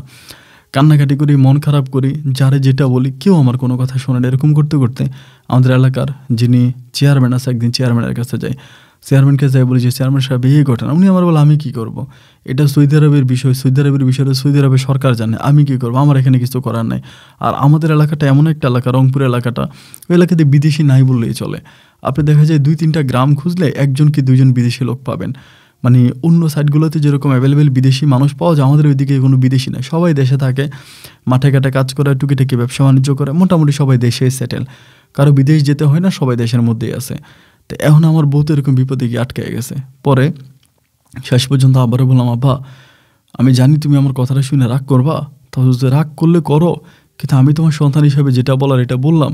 Speaker 1: কান্নাকাটি করি মন খারাপ করি যারে যেটা বলি কেউ আমার কোনো কথা শোনে না এরকম করতে করতে আমাদের এলাকার যিনি চেয়ারম্যান আছে একদিন চেয়ারম্যানের কাছে যাই চেয়ারম্যানকে যাই বলি যে চেয়ারম্যান সাহেব এই ঘটনা উনি আমার বলে আমি কী করবো এটা সৌদি আরবের বিষয় সৌদি আরবের বিষয়টা সৌদি আরবের সরকার জানে আমি কী করবো আমার এখানে কিছু করার নাই আর আমাদের এলাকাটা এমন একটা এলাকা রংপুর এলাকাটা ওই এলাকাতে বিদেশি নাই বললেই চলে আপনি দেখা যায় দুই তিনটা গ্রাম খুঁজলে একজন কি দুজন বিদেশি লোক পাবেন মানে অন্য সাইডগুলোতে যেরকম অ্যাভেলেবেল বিদেশি মানুষ পাওয়া যায় আমাদের ওইদিকে কোনো বিদেশি নাই সবাই দেশে থাকে মাঠে ঘাটে কাজ করে টুকিটাকি ব্যবসা বাণিজ্য করে মোটামুটি সবাই দেশে সেটেল কারো বিদেশ যেতে হয় না সবাই দেশের মধ্যেই আছে তো এখন আমার বহুত এরকম বিপদে গিয়ে আটকে গেছে পরে শেষ পর্যন্ত আবারও বললাম আব্বা আমি জানি তুমি আমার কথাটা শুনে রাগ করবা তো রাগ করলে করো কিন্তু আমি তোমার সন্তান হিসাবে যেটা বলার এটা বললাম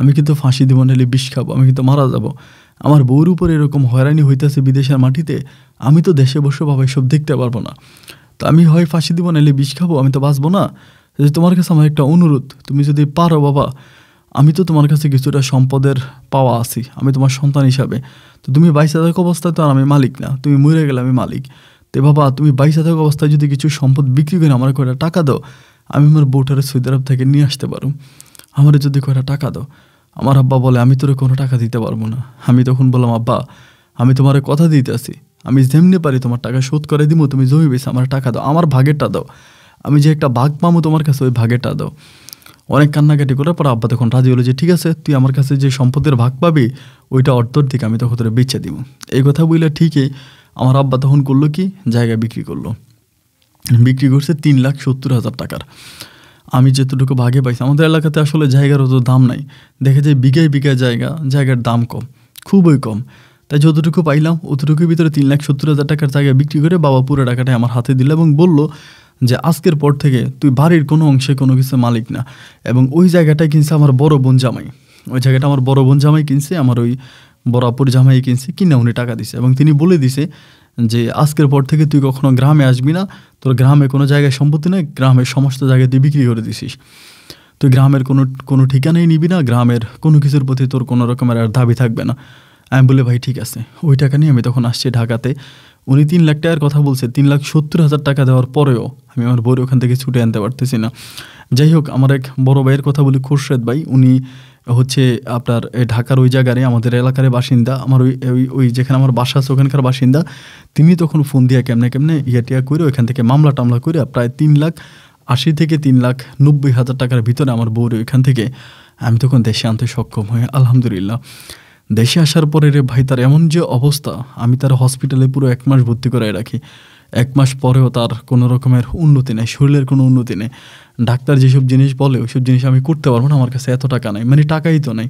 Speaker 1: আমি কিন্তু ফাঁসি দেবো হলে বিষ খাবো আমি কিন্তু মারা যাবো আমার বউর উপর এরকম হয়রানি হইতেছে বিদেশের মাটিতে আমি তো দেশে বসে বাবা এসব দেখতে পারবো না তো আমি হয় ফাঁসি দিব নাহলে বিষ খাবো আমি তো বাঁচবো না যে তোমার কাছে আমার একটা অনুরোধ তুমি যদি পারো বাবা আমি তো তোমার কাছে কিছুটা সম্পদের পাওয়া আছি আমি তোমার সন্তান হিসাবে তো তুমি বাইশ থাকা অবস্থায় তো আর আমি মালিক না তুমি মরে গেলে আমি মালিক তো বাবা তুমি বাইশ থাকা অবস্থায় যদি কিছু সম্পদ বিক্রি করে আমার কয়টা টাকা দাও আমি আমার বউটারে সৈদারাব থেকে নিয়ে আসতে পারো আমার যদি কয়টা টাকা দাও আমার আব্বা বলে আমি তোরে কোনো টাকা দিতে পারবো না আমি তখন বললাম আব্বা আমি তোমারে কথা দিতে আসি আমি যেমনি পারি তোমার টাকা শোধ করে দিব তুমি জমি বেশি আমার টাকা দাও আমার ভাগেরটা দাও আমি যে একটা ভাগ পামো তোমার কাছে ওই ভাগেরটা দাও অনেক কান্নাকাটি করার পর আব্বা তখন রাজি হলো যে ঠিক আছে তুই আমার কাছে যে সম্পদের ভাগ পাবি ওইটা অর্ধর দিকে আমি তখন তোরে বেচে দিব এই কথা বললে ঠিকই আমার আব্বা তখন করলো কি জায়গা বিক্রি করলো বিক্রি করছে তিন লাখ সত্তর হাজার টাকার আমি যেতটুকু ভাগে পাইছি আমাদের এলাকাতে আসলে জায়গার অত দাম নাই দেখা যায় বিঘায় বিঘায় জায়গা জায়গার দাম কম খুবই কম তাই যতটুকু পাইলাম অতটুকুর ভিতরে তিন লাখ সত্তর হাজার টাকার জায়গা বিক্রি করে বাবা পুরো টাকাটাই আমার হাতে দিল এবং বলল যে আজকের পর থেকে তুই বাড়ির কোনো অংশে কোনো কিছু মালিক না এবং ওই জায়গাটাই কিনছে আমার বড় বোন জামাই ওই জায়গাটা আমার বড় বোন জামাই কিনছে আমার ওই বরাপুর জামাই কিনছে কিনা উনি টাকা দিছে এবং তিনি বলে দিছে যে আজকের পর থেকে তুই কখনো গ্রামে আসবি না তোর গ্রামে কোনো জায়গায় সম্পত্তি নেই গ্রামের সমস্ত জায়গায় তুই বিক্রি করে দিছিস তুই গ্রামের কোনো কোনো ঠিকানাই নিবি না গ্রামের কোনো কিছুর প্রতি তোর কোনো রকমের আর দাবি থাকবে না আমি বলে ভাই ঠিক আছে ওই টাকা নিয়ে আমি তখন আসছি ঢাকাতে উনি তিন লাখ টাকার কথা বলছে তিন লাখ সত্তর হাজার টাকা দেওয়ার পরেও আমি আমার বউর ওখান থেকে ছুটে আনতে পারতেছি না যাই হোক আমার এক বড় ভাইয়ের কথা বলি খুরশেদ ভাই উনি হচ্ছে আপনার ঢাকার ওই জায়গারে আমাদের এলাকার বাসিন্দা আমার ওই ওই যেখানে আমার বাসা আছে ওখানকার বাসিন্দা তিনি তখন ফোন দিয়া কেমনে কেমনে ইয়াটিয়া করে ওইখান থেকে মামলা টামলা করে প্রায় তিন লাখ আশি থেকে তিন লাখ নব্বই হাজার টাকার ভিতরে আমার বউর ওইখান থেকে আমি তখন দেশে আনতে সক্ষম হই আলহামদুলিল্লাহ দেশে আসার পরে রে ভাই তার এমন যে অবস্থা আমি তার হসপিটালে পুরো এক মাস ভর্তি করে রাখি এক মাস পরেও তার কোনো রকমের উন্নতি নেই শরীরের কোনো উন্নতি নেই ডাক্তার যেসব জিনিস বলে ওইসব জিনিস আমি করতে পারবো না আমার কাছে এত টাকা নাই মানে টাকাই তো নাই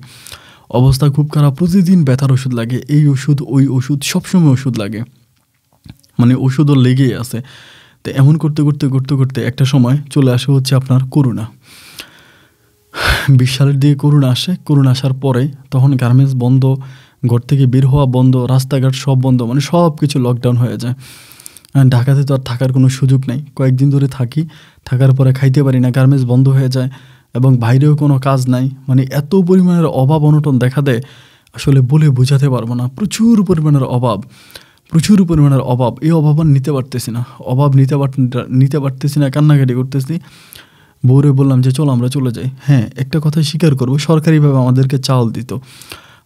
Speaker 1: অবস্থা খুব খারাপ প্রতিদিন ব্যথার ওষুধ লাগে এই ওষুধ ওই ওষুধ সবসময় ওষুধ লাগে মানে ওষুধও লেগেই আছে তো এমন করতে করতে করতে করতে একটা সময় চলে আসে হচ্ছে আপনার করুণা বিশ সালের দিকে করুণা আসে করুণা আসার পরে তখন গার্মেন্টস বন্ধ ঘর থেকে বের হওয়া বন্ধ রাস্তাঘাট সব বন্ধ মানে সব কিছু লকডাউন হয়ে যায় ঢাকাতে তো আর থাকার কোনো সুযোগ নেই কয়েকদিন ধরে থাকি থাকার পরে খাইতে পারি না গার্মেন্টস বন্ধ হয়ে যায় এবং বাইরেও কোনো কাজ নাই মানে এত পরিমাণের অভাব অনটন দেখা দেয় আসলে বলে বোঝাতে পারবো না প্রচুর পরিমাণের অভাব প্রচুর পরিমাণের অভাব এই অভাব আর নিতে পারতেছি না অভাব নিতে পার নিতে পারতেছি না কান্নাকাটি করতেছি বউরে বললাম যে চলো আমরা চলে যাই হ্যাঁ একটা কথা স্বীকার করবো সরকারিভাবে আমাদেরকে চাল দিত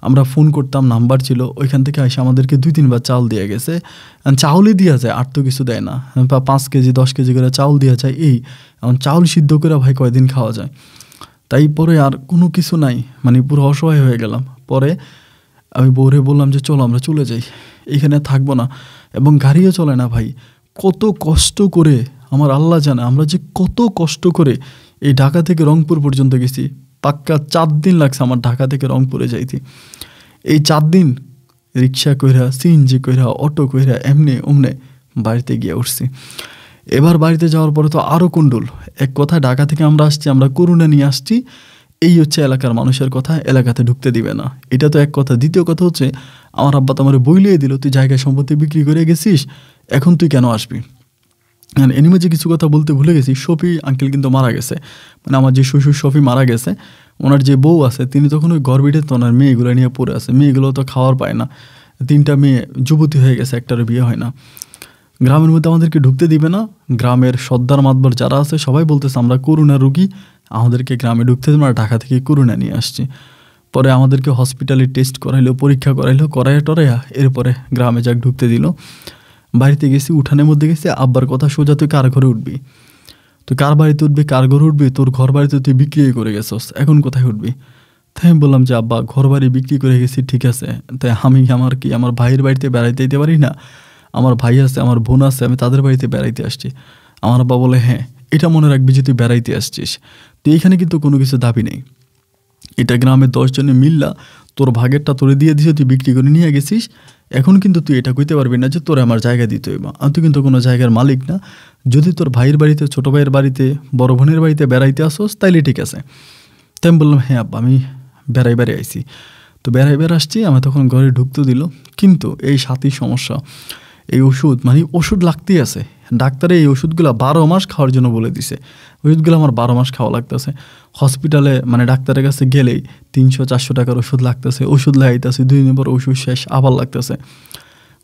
Speaker 1: আমরা ফোন করতাম নাম্বার ছিল ওইখান থেকে এসে আমাদেরকে দুই তিনবার চাল দিয়ে গেছে চাউলই দেওয়া যায় আর তো কিছু দেয় না বা পাঁচ কেজি দশ কেজি করে চাউল দেওয়া যায় এই এখন চাউল সিদ্ধ করে ভাই কয়দিন খাওয়া যায় তাই পরে আর কোনো কিছু নাই মানে পুরো অসহায় হয়ে গেলাম পরে আমি বৌরে বললাম যে চলো আমরা চলে যাই এখানে থাকবো না এবং গাড়িও চলে না ভাই কত কষ্ট করে আমার আল্লাহ জানে আমরা যে কত কষ্ট করে এই ঢাকা থেকে রংপুর পর্যন্ত গেছি পাক্কা চার দিন লাগছে আমার ঢাকা থেকে রংপুরে যাইতে এই চার দিন রিক্সা কইরা সিএনজি কইরা অটো কইরা এমনি অমনে বাড়িতে গিয়ে উঠছি এবার বাড়িতে যাওয়ার পরে তো আরও কুণ্ডুল এক কথা ঢাকা থেকে আমরা আসছি আমরা করুণা নিয়ে আসছি এই হচ্ছে এলাকার মানুষের কথা এলাকাতে ঢুকতে দিবে না এটা তো এক কথা দ্বিতীয় কথা হচ্ছে আমার আব্বা তো আমার বইলিয়ে দিল তুই জায়গা সম্পত্তি বিক্রি করে গেছিস এখন তুই কেন আসবি আর এনিমে যে কিছু কথা বলতে ভুলে গেছি শফি আঙ্কেল কিন্তু মারা গেছে মানে আমার যে শ্বশুর শফি মারা গেছে ওনার যে বউ আছে তিনি তখন ওই গর্বিটে ওনার মেয়েগুলো নিয়ে পড়ে আছে মেয়েগুলো তো খাওয়ার পায় না তিনটা মেয়ে যুবতী হয়ে গেছে একটারও বিয়ে হয় না গ্রামের মধ্যে আমাদেরকে ঢুকতে দিবে না গ্রামের সর্দার মাতবার যারা আছে সবাই বলতেছে আমরা করোনা রুগী আমাদেরকে গ্রামে ঢুকতে দেবে না ঢাকা থেকে করোনা নিয়ে আসছি পরে আমাদেরকে হসপিটালে টেস্ট করাইলো পরীক্ষা করাইলো করাইয়া টরাইয়া এরপরে গ্রামে যাক ঢুকতে দিল বাড়িতে গেছি উঠানের মধ্যে গেছি আব্বার কথা সোজা তুই কার ঘরে উঠবি তুই কার বাড়িতে উঠবি কার ঘরে উঠবি তোর ঘর বাড়িতে তুই বিক্রি করে গেছস এখন কোথায় উঠবি তাই আমি বললাম যে আব্বা ঘর বাড়ি বিক্রি করে গেছি ঠিক আছে তাই আমি আমার কি আমার ভাইয়ের বাড়িতে বেড়াইতে যেতে পারি না আমার ভাই আছে আমার বোন আছে আমি তাদের বাড়িতে বেড়াইতে আসছি আমার আব্বা বলে হ্যাঁ এটা মনে রাখবি যে তুই বেড়াইতে আসছিস তো এখানে কিন্তু কোনো কিছু দাবি নেই এটা গ্রামে দশজনে মিল্লা তোর ভাগেরটা তোরে দিয়ে দিছে তুই বিক্রি করে নিয়ে গেছিস এখন কিন্তু তুই এটা কইতে পারবি না যে তোর আমার জায়গা দিতে হইব আমি তুই কিন্তু কোনো জায়গার মালিক না যদি তোর ভাইয়ের বাড়িতে ছোটো ভাইয়ের বাড়িতে বড় বোনের বাড়িতে বেড়াইতে আসোস তাইলে ঠিক আছে তাই আমি বললাম হ্যাঁ আব্বা আমি বেড়াই বেড়াই আইসি তো বেড়াই বেড়া আসছি আমার তখন ঘরে ঢুকতে দিল কিন্তু এই সাথী সমস্যা এই ওষুধ মানে ওষুধ লাগতেই আছে ডাক্তারে এই ওষুধগুলো বারো মাস খাওয়ার জন্য বলে দিছে ওষুধগুলো আমার বারো মাস খাওয়া লাগতেছে হসপিটালে মানে ডাক্তারের কাছে গেলেই তিনশো চারশো টাকার ওষুধ লাগতেছে ওষুধ লাগাইতেছে দুই দিন পর ওষুধ শেষ আবার লাগতেছে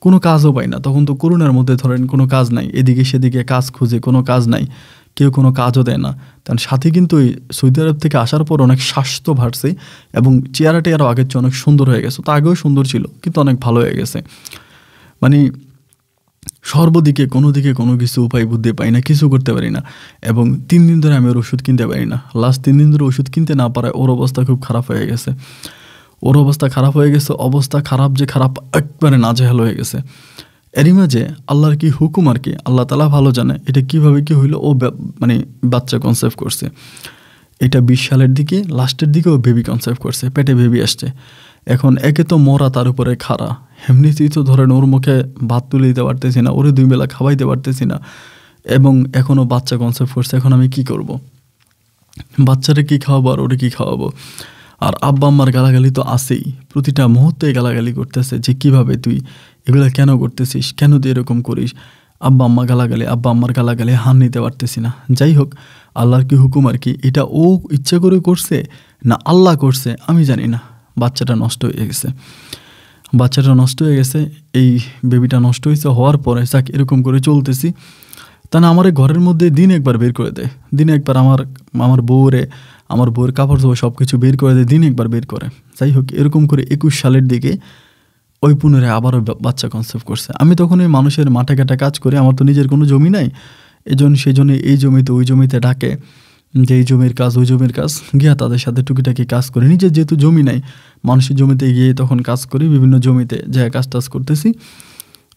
Speaker 1: কোনো কাজও পাই না তখন তো করোনার মধ্যে ধরেন কোনো কাজ নাই এদিকে সেদিকে কাজ খুঁজে কোনো কাজ নাই কেউ কোনো কাজও দেয় না তার সাথে কিন্তু ওই সৌদি আরব থেকে আসার পর অনেক স্বাস্থ্য বাড়ছে এবং চেয়ারাটি আরও আগের চেয়ে অনেক সুন্দর হয়ে গেছে তো আগেও সুন্দর ছিল কিন্তু অনেক ভালো হয়ে গেছে মানে সর্বদিকে কোনো দিকে কোনো কিছু উপায় বুদ্ধি পাই না কিছু করতে পারি না এবং তিন দিন ধরে আমি ওর ওষুধ কিনতে পারি না লাস্ট তিন দিন ধরে ওষুধ কিনতে না পারায় ওর অবস্থা খুব খারাপ হয়ে গেছে ওর অবস্থা খারাপ হয়ে গেছে অবস্থা খারাপ যে খারাপ একবারে নাজেহাল হয়ে গেছে এরই মাঝে আল্লাহর কি হুকুম আর কি আল্লাহ তালা ভালো জানে এটা কিভাবে কি হইলো ও মানে বাচ্চা কনসেপ্ট করছে এটা বিশ সালের দিকে লাস্টের দিকে ও বেবি কনসেপ্ট করছে পেটে বেবি আসছে এখন একে তো মরা তার উপরে খাড়া এমনিতেই তো ধরেন ওর মুখে ভাত তুলে দিতে পারতেছি না ওরে দুই বেলা খাওয়াইতে পারতেছি না এবং এখনও বাচ্চা কনসেপ্ট করছে এখন আমি কি করব। বাচ্চারে কি খাওয়াবো আর ওরে কী খাওয়াবো আর আব্বা আম্মার গালাগালি তো আসেই প্রতিটা মুহূর্তে গালাগালি করতেছে যে কিভাবে তুই এগুলা কেন করতেছিস কেন তুই এরকম করিস আব্বা আম্মা গালাগালি আব্বা আম্মার গালাগালে হার নিতে পারতেছি না যাই হোক আল্লাহর কি হুকুম আর কি এটা ও ইচ্ছা করে করছে না আল্লাহ করছে আমি জানি না বাচ্চাটা নষ্ট হয়ে গেছে বাচ্চাটা নষ্ট হয়ে গেছে এই বেবিটা নষ্ট হয়েছে হওয়ার পরে যাক এরকম করে চলতেছি তা না আমার ঘরের মধ্যে দিন একবার বের করে দেয় দিন একবার আমার আমার বউরে আমার বউয়ের কাপড় ধোয়া সব কিছু বের করে দেয় দিন একবার বের করে যাই হোক এরকম করে একুশ সালের দিকে ওই পুনরায় আবারও বাচ্চা কনসেপ্ট করছে আমি তখন ওই মানুষের মাঠে ঘাটা কাজ করি আমার তো নিজের কোনো জমি নাই এজন সেই জন্য এই জমিতে ওই জমিতে ডাকে যে এই জমির কাজ ওই জমির কাজ গিয়া তাদের সাথে টুকিটাকি কাজ করি নিজের যেহেতু জমি নাই মানুষের জমিতে গিয়ে তখন কাজ করি বিভিন্ন জমিতে যা কাজ টাজ করতেছি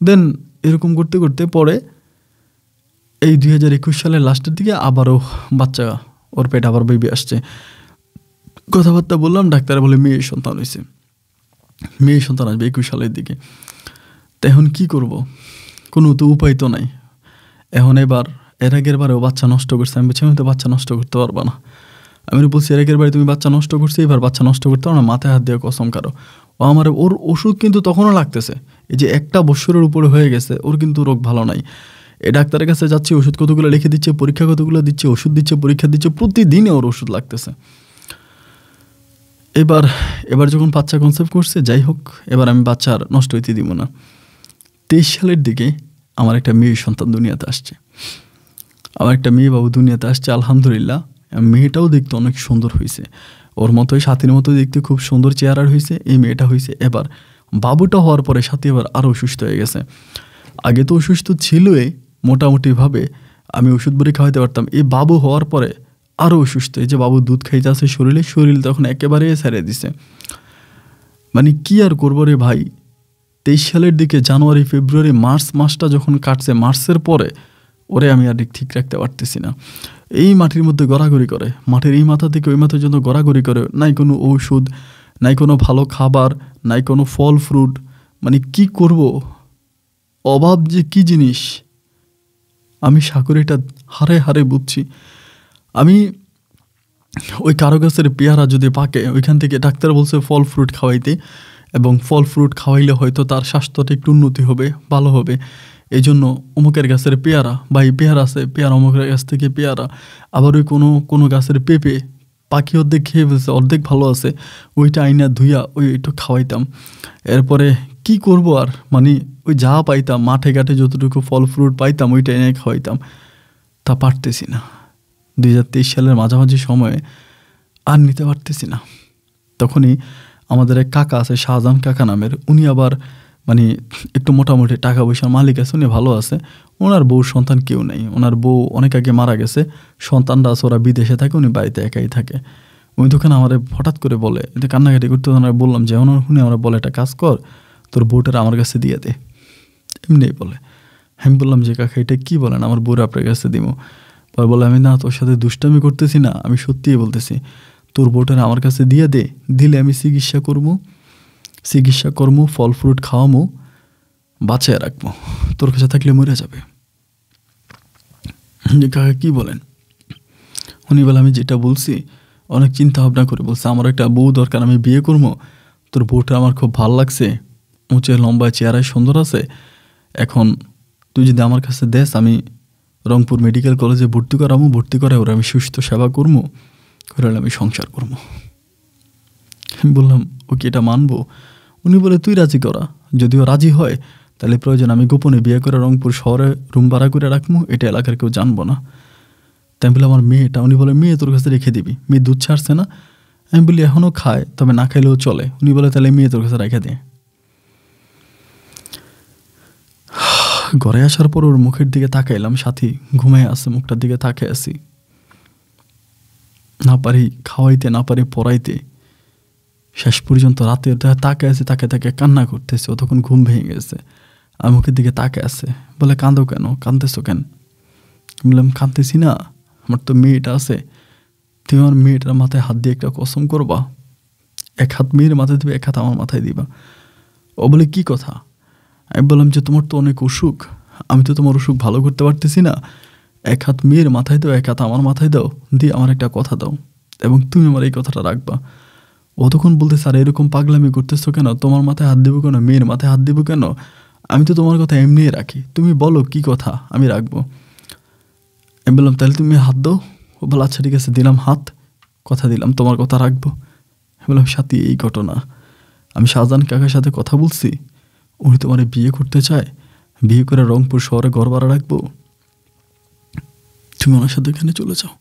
Speaker 1: দেন এরকম করতে করতে পরে এই দুই হাজার একুশ সালের লাস্টের দিকে আবারও বাচ্চা ওর পেট আবার বেবি আসছে কথাবার্তা বললাম ডাক্তার বলে মেয়ে সন্তান হয়েছে মেয়ে সন্তান আসবে একুশ সালের দিকে তো এখন কী করবো কোনো তো উপায় তো নাই এখন এবার এর আগের বারেও বাচ্চা নষ্ট করছে আমি বলছি আমি তো বাচ্চা নষ্ট করতে পারবো না আমি বলছি এর আগের বারে তুমি বাচ্চা নষ্ট করছো এবার বাচ্চা নষ্ট করতে পারো না মাথায় হাত দিয়ে কসম কারো ও আমার ওর ওষুধ কিন্তু তখনও লাগতেছে এই যে একটা বৎসরের উপরে হয়ে গেছে ওর কিন্তু রোগ ভালো নাই এ ডাক্তারের কাছে যাচ্ছে ওষুধ কতগুলো লিখে দিচ্ছে পরীক্ষা কতগুলো দিচ্ছে ওষুধ দিচ্ছে পরীক্ষা দিচ্ছে প্রতিদিনে ওর ওষুধ লাগতেছে এবার এবার যখন বাচ্চা কনসেপ্ট করছে যাই হোক এবার আমি বাচ্চার নষ্ট হইতে দিব না তেইশ সালের দিকে আমার একটা মেয়ে সন্তান দুনিয়াতে আসছে আমার একটা মেয়ে বাবু দুনিয়াতে আসছে আলহামদুলিল্লাহ মেয়েটাও দেখতে অনেক সুন্দর হয়েছে ওর মতোই সাথীর মতো দেখতে খুব সুন্দর চেহারার হয়েছে এই মেয়েটা হয়েছে এবার বাবুটা হওয়ার পরে সাথী এবার আরও অসুস্থ হয়ে গেছে আগে তো অসুস্থ ছিলই মোটামুটিভাবে আমি ওষুধ বড়ি খাওয়াতে পারতাম এই বাবু হওয়ার পরে আরও অসুস্থ এই যে বাবু দুধ খাইতে আসে শরীরে শরীর তখন একেবারে ছেড়ে দিছে মানে কি আর করবো রে ভাই তেইশ সালের দিকে জানুয়ারি ফেব্রুয়ারি মার্চ মাসটা যখন কাটছে মার্চের পরে ওরে আমি আর ঠিক রাখতে পারতেছি না এই মাটির মধ্যে গড়াগড়ি করে মাটির এই মাথা থেকে ওই মাথার জন্য গড়াগড়ি করে নাই কোনো ঔষধ নাই কোনো ভালো খাবার নাই কোনো ফল ফ্রুট মানে কি করব অভাব যে কি জিনিস আমি সাগরে হারে হারে বুঝছি আমি ওই কারো গাছের পেয়ারা যদি পাকে ওইখান থেকে ডাক্তার বলছে ফল ফ্রুট খাওয়াইতে এবং ফল ফ্রুট খাওয়াইলে হয়তো তার স্বাস্থ্যটা একটু উন্নতি হবে ভালো হবে এই জন্য অমুকের গাছের পেয়ারা বা এই পেয়ারা আছে পেয়ারা অমুকের গাছ থেকে পেয়ারা আবার ওই কোনো কোনো গাছের পেঁপে পাখি অর্ধেক খেয়ে ফেলছে অর্ধেক ভালো আছে ওইটা আইনা ধুইয়া ওই একটু খাওয়াইতাম এরপরে কি করব আর মানে ওই যা পাইতাম মাঠে ঘাটে যতটুকু ফল ফ্রুট পাইতাম ওইটা এনে খাওয়াইতাম তা পারতেছি না দুই সালের মাঝামাঝি সময়ে আর নিতে পারতেছি না তখনই আমাদের এক কাকা আছে শাহজাহান কাকা নামের উনি আবার মানে একটু মোটামুটি টাকা পয়সার মালিক আছে উনি ভালো আছে ওনার বউ সন্তান কেউ নেই ওনার বউ অনেক আগে মারা গেছে সন্তানরা আছে ওরা বিদেশে থাকে উনি বাড়িতে একাই থাকে ওই দোকানে আমার হঠাৎ করে বলে এতে কান্নাকাটি করতে ওনারা বললাম যে ওনার শুনে আমরা বলে একটা কাজ কর তোর বউটার আমার কাছে দিয়ে দে এমনিই বলে আমি বললাম যে কাকা এটা কী বলেন আমার বউরা আপনার কাছে দিব পরে বলে আমি না তোর সাথে দুষ্টামি করতেছি না আমি সত্যিই বলতেছি তোর বউটার আমার কাছে দিয়ে দে দিলে আমি চিকিৎসা করবো চিকিৎসা কর্ম ফল ফ্রুট খাওয়ামো বাঁচিয়ে রাখবো তোর কাছে থাকলে মরে যাবে যে কাকা কী বলেন উনি বলে আমি যেটা বলছি অনেক চিন্তা ভাবনা করে বলছে আমার একটা বউ দরকার আমি বিয়ে করবো তোর বউটা আমার খুব ভাল লাগছে উঁচে লম্বা চেহারায় সুন্দর আছে এখন তুই যদি আমার কাছে দেস আমি রংপুর মেডিকেল কলেজে ভর্তি করামো ভর্তি করা ওরা আমি সুস্থ সেবা করবো করে আমি সংসার করবো আমি বললাম ওকে এটা মানবো উনি বলে তুই রাজি করা যদিও রাজি হয় তাহলে প্রয়োজন আমি গোপনে বিয়ে করে রংপুর শহরে রুম ভাড়া করে রাখবো এটা এলাকার কেউ জানবো না তাই বলে আমার মেয়েটা উনি বলে মেয়ে তোর কাছে রেখে দিবি মেয়ে দুধ ছাড়ছে না আমি বলি এখনও খায় তবে না খাইলেও চলে উনি বলে তাহলে মেয়ে তোর কাছে রেখে দে ঘরে আসার পর ওর মুখের দিকে তাকাইলাম সাথী ঘুমায় আসে মুখটার দিকে তাকে আসি না পারি খাওয়াইতে না পারি পড়াইতে শেষ পর্যন্ত রাতে তাকে আছে তাকে তাকে কান্না করতেছে ও তখন ঘুম ভেঙে গেছে আর মুখের দিকে তাকে আছে বলে কাঁদো কেন কাঁদতেছো কেন বললাম কাঁদতেছি না আমার তো মেয়েটা আছে তুমি আমার মেয়েটার মাথায় হাত দিয়ে একটা কসম করবা এক হাত মেয়ের মাথায় দেবে এক হাত আমার মাথায় দিবা ও বলে কি কথা আমি বললাম যে তোমার তো অনেক অসুখ আমি তো তোমার অসুখ ভালো করতে পারতেছি না এক হাত মেয়ের মাথায় দাও এক হাত আমার মাথায় দাও দিয়ে আমার একটা কথা দাও এবং তুমি আমার এই কথাটা রাখবা অতক্ষণ বলতে স্যার এরকম পাগলামি করতেছো কেন তোমার মাথায় হাত দেবো কেন মেয়ের মাথায় হাত দেবো কেন আমি তো তোমার কথা এমনিই রাখি তুমি বলো কি কথা আমি রাখবো আমি বললাম তাহলে তুমি হাত দাও ও বলো আচ্ছা ঠিক আছে দিলাম হাত কথা দিলাম তোমার কথা রাখবো আমি বললাম সাথী এই ঘটনা আমি শাহজাহান কাকার সাথে কথা বলছি উনি তোমার বিয়ে করতে চায় বিয়ে করে রংপুর শহরে ঘর ভাড়া রাখবো তুমি ওনার সাথে এখানে চলে যাও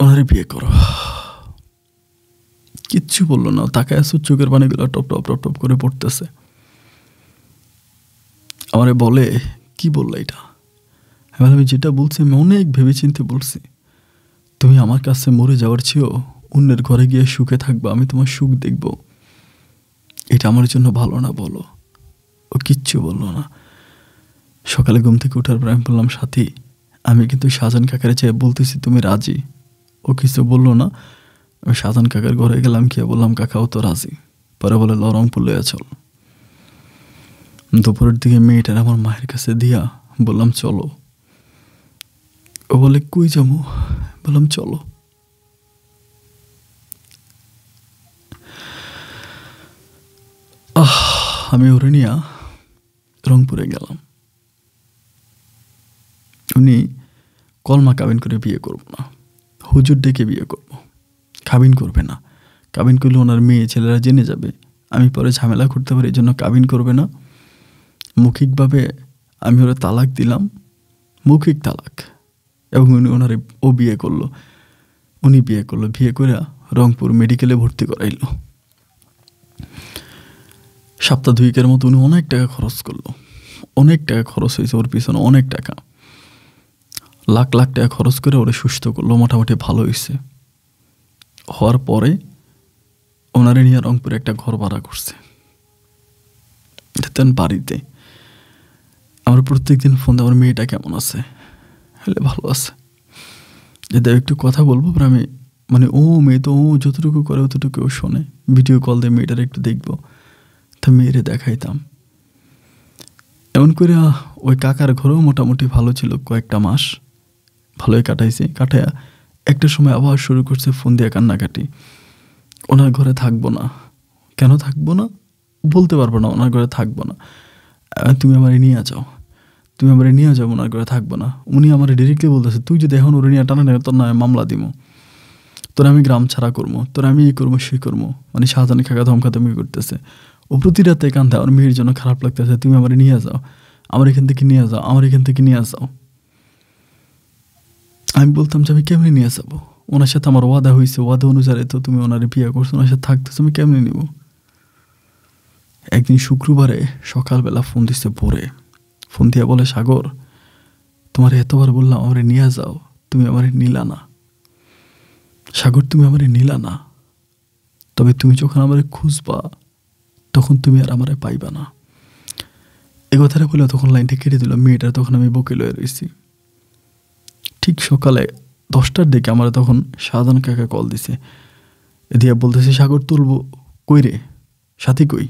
Speaker 1: ওনারে বিয়ে করো কিচ্ছু বললো না তাকায় আসু চোখের পানিগুলো টপ টপ টপ টপ করে পড়তেছে আমারে বলে কি বললো এটা এবার আমি যেটা বলছি আমি অনেক ভেবে চিনতে বলছি তুমি আমার কাছে মরে যাওয়ার চেয়েও অন্যের ঘরে গিয়ে সুখে থাকবা আমি তোমার সুখ দেখব এটা আমার জন্য ভালো না বলো ও কিচ্ছু বললো না সকালে ঘুম থেকে উঠার পর আমি বললাম সাথী আমি কিন্তু সাজান কাকারে চেয়ে বলতেছি তুমি রাজি ও কিছু বললো না আমি সাধন কাকার ঘরে গেলাম কি বললাম কাকাও তো রাজি পরে বলে লরংপুর লইয়া চল দুপুরের দিকে মেয়েটার আমার মায়ের কাছে দিয়া বললাম চলো ও বলে কই যাবো বললাম চলো আহ আমি ওরে নিয়া রংপুরে গেলাম উনি কলমা কাবিন করে বিয়ে করব না হুজুর ডেকে বিয়ে করব কাবিন করবে না কাবিন করলে ওনার মেয়ে ছেলেরা জেনে যাবে আমি পরে ঝামেলা করতে পারি এই জন্য কাবিন করবে না মৌখিকভাবে আমি ওরা তালাক দিলাম মৌখিক তালাক এবং উনি ওনার ও বিয়ে করলো উনি বিয়ে করলো বিয়ে করে রংপুর মেডিকেলে ভর্তি করাইল সপ্তাহ দুইকের মতো উনি অনেক টাকা খরচ করলো অনেক টাকা খরচ হয়েছে ওর পিছনে অনেক টাকা লাখ লাখ টাকা খরচ করে ওরা সুস্থ করলো মোটামুটি ভালো হয়েছে হওয়ার পরে ওনারে নিয়ে রংপুরে একটা ঘর ভাড়া করছে যেতেন বাড়িতে আমার প্রত্যেক দিন ফোন আমার মেয়েটা কেমন আছে হলে ভালো আছে যাতে একটু কথা বলবো আমি মানে ও মেয়ে তো ও যতটুকু করে অতটুকু ও শোনে ভিডিও কল দিয়ে মেয়েটার একটু দেখবো তা মেয়েরে দেখাইতাম এমন করে ওই কাকার ঘরেও মোটামুটি ভালো ছিল কয়েকটা মাস ভালোই কাটাইছি কাটাইয়া একটা সময় আবার শুরু করছে ফোন দিয়ে কান্নাকাটি ওনার ঘরে থাকবো না কেন থাকবো না বলতে পারবো না ওনার ঘরে থাকবো না তুমি আমার নিয়ে যাও তুমি আমার নিয়ে যাও ওনার ঘরে থাকবো না উনি আমার ডিরেক্টলি বলতেছে তুই যদি এখন ওরে নিয়ে টানা নেয় তোর নামে মামলা দিব তোর আমি গ্রাম ছাড়া করবো তোর আমি এই করবো সেই করবো মানে সাহায্য খাকা ধমকা তুমি করতেছে ও প্রতি রাতে কান্দা আমার মেয়ের জন্য খারাপ লাগতেছে তুমি আমার নিয়ে যাও আমার এখান থেকে নিয়ে যাও আমার এখান থেকে নিয়ে যাও আমি বলতাম যে আমি কেমনি নিয়ে যাবো ওনার সাথে আমার ওয়াদা হয়েছে ওয়াদা অনুযায়ী তো তুমি ওনার বিয়ে করছো ওনার সাথে থাকতেছো আমি কেমনি নিব একদিন শুক্রবারে সকালবেলা ফোন দিচ্ছে ভোরে ফোন দিয়ে বলে সাগর তোমার এতবার বললাম আমারে নিয়ে যাও তুমি আমার নিলা না সাগর তুমি আমার নিলা না তবে তুমি যখন আমার খুঁজবা তখন তুমি আর আমার পাইবা না এ কথাটা বলে তখন লাইনটা কেটে দিল মেয়েটা তখন আমি লয়ে রয়েছি ঠিক সকালে দশটার দিকে আমার তখন সাধন কাকা কল দিছে দিয়া বলতেছে সাগর তুলবো কই রে সাথী কই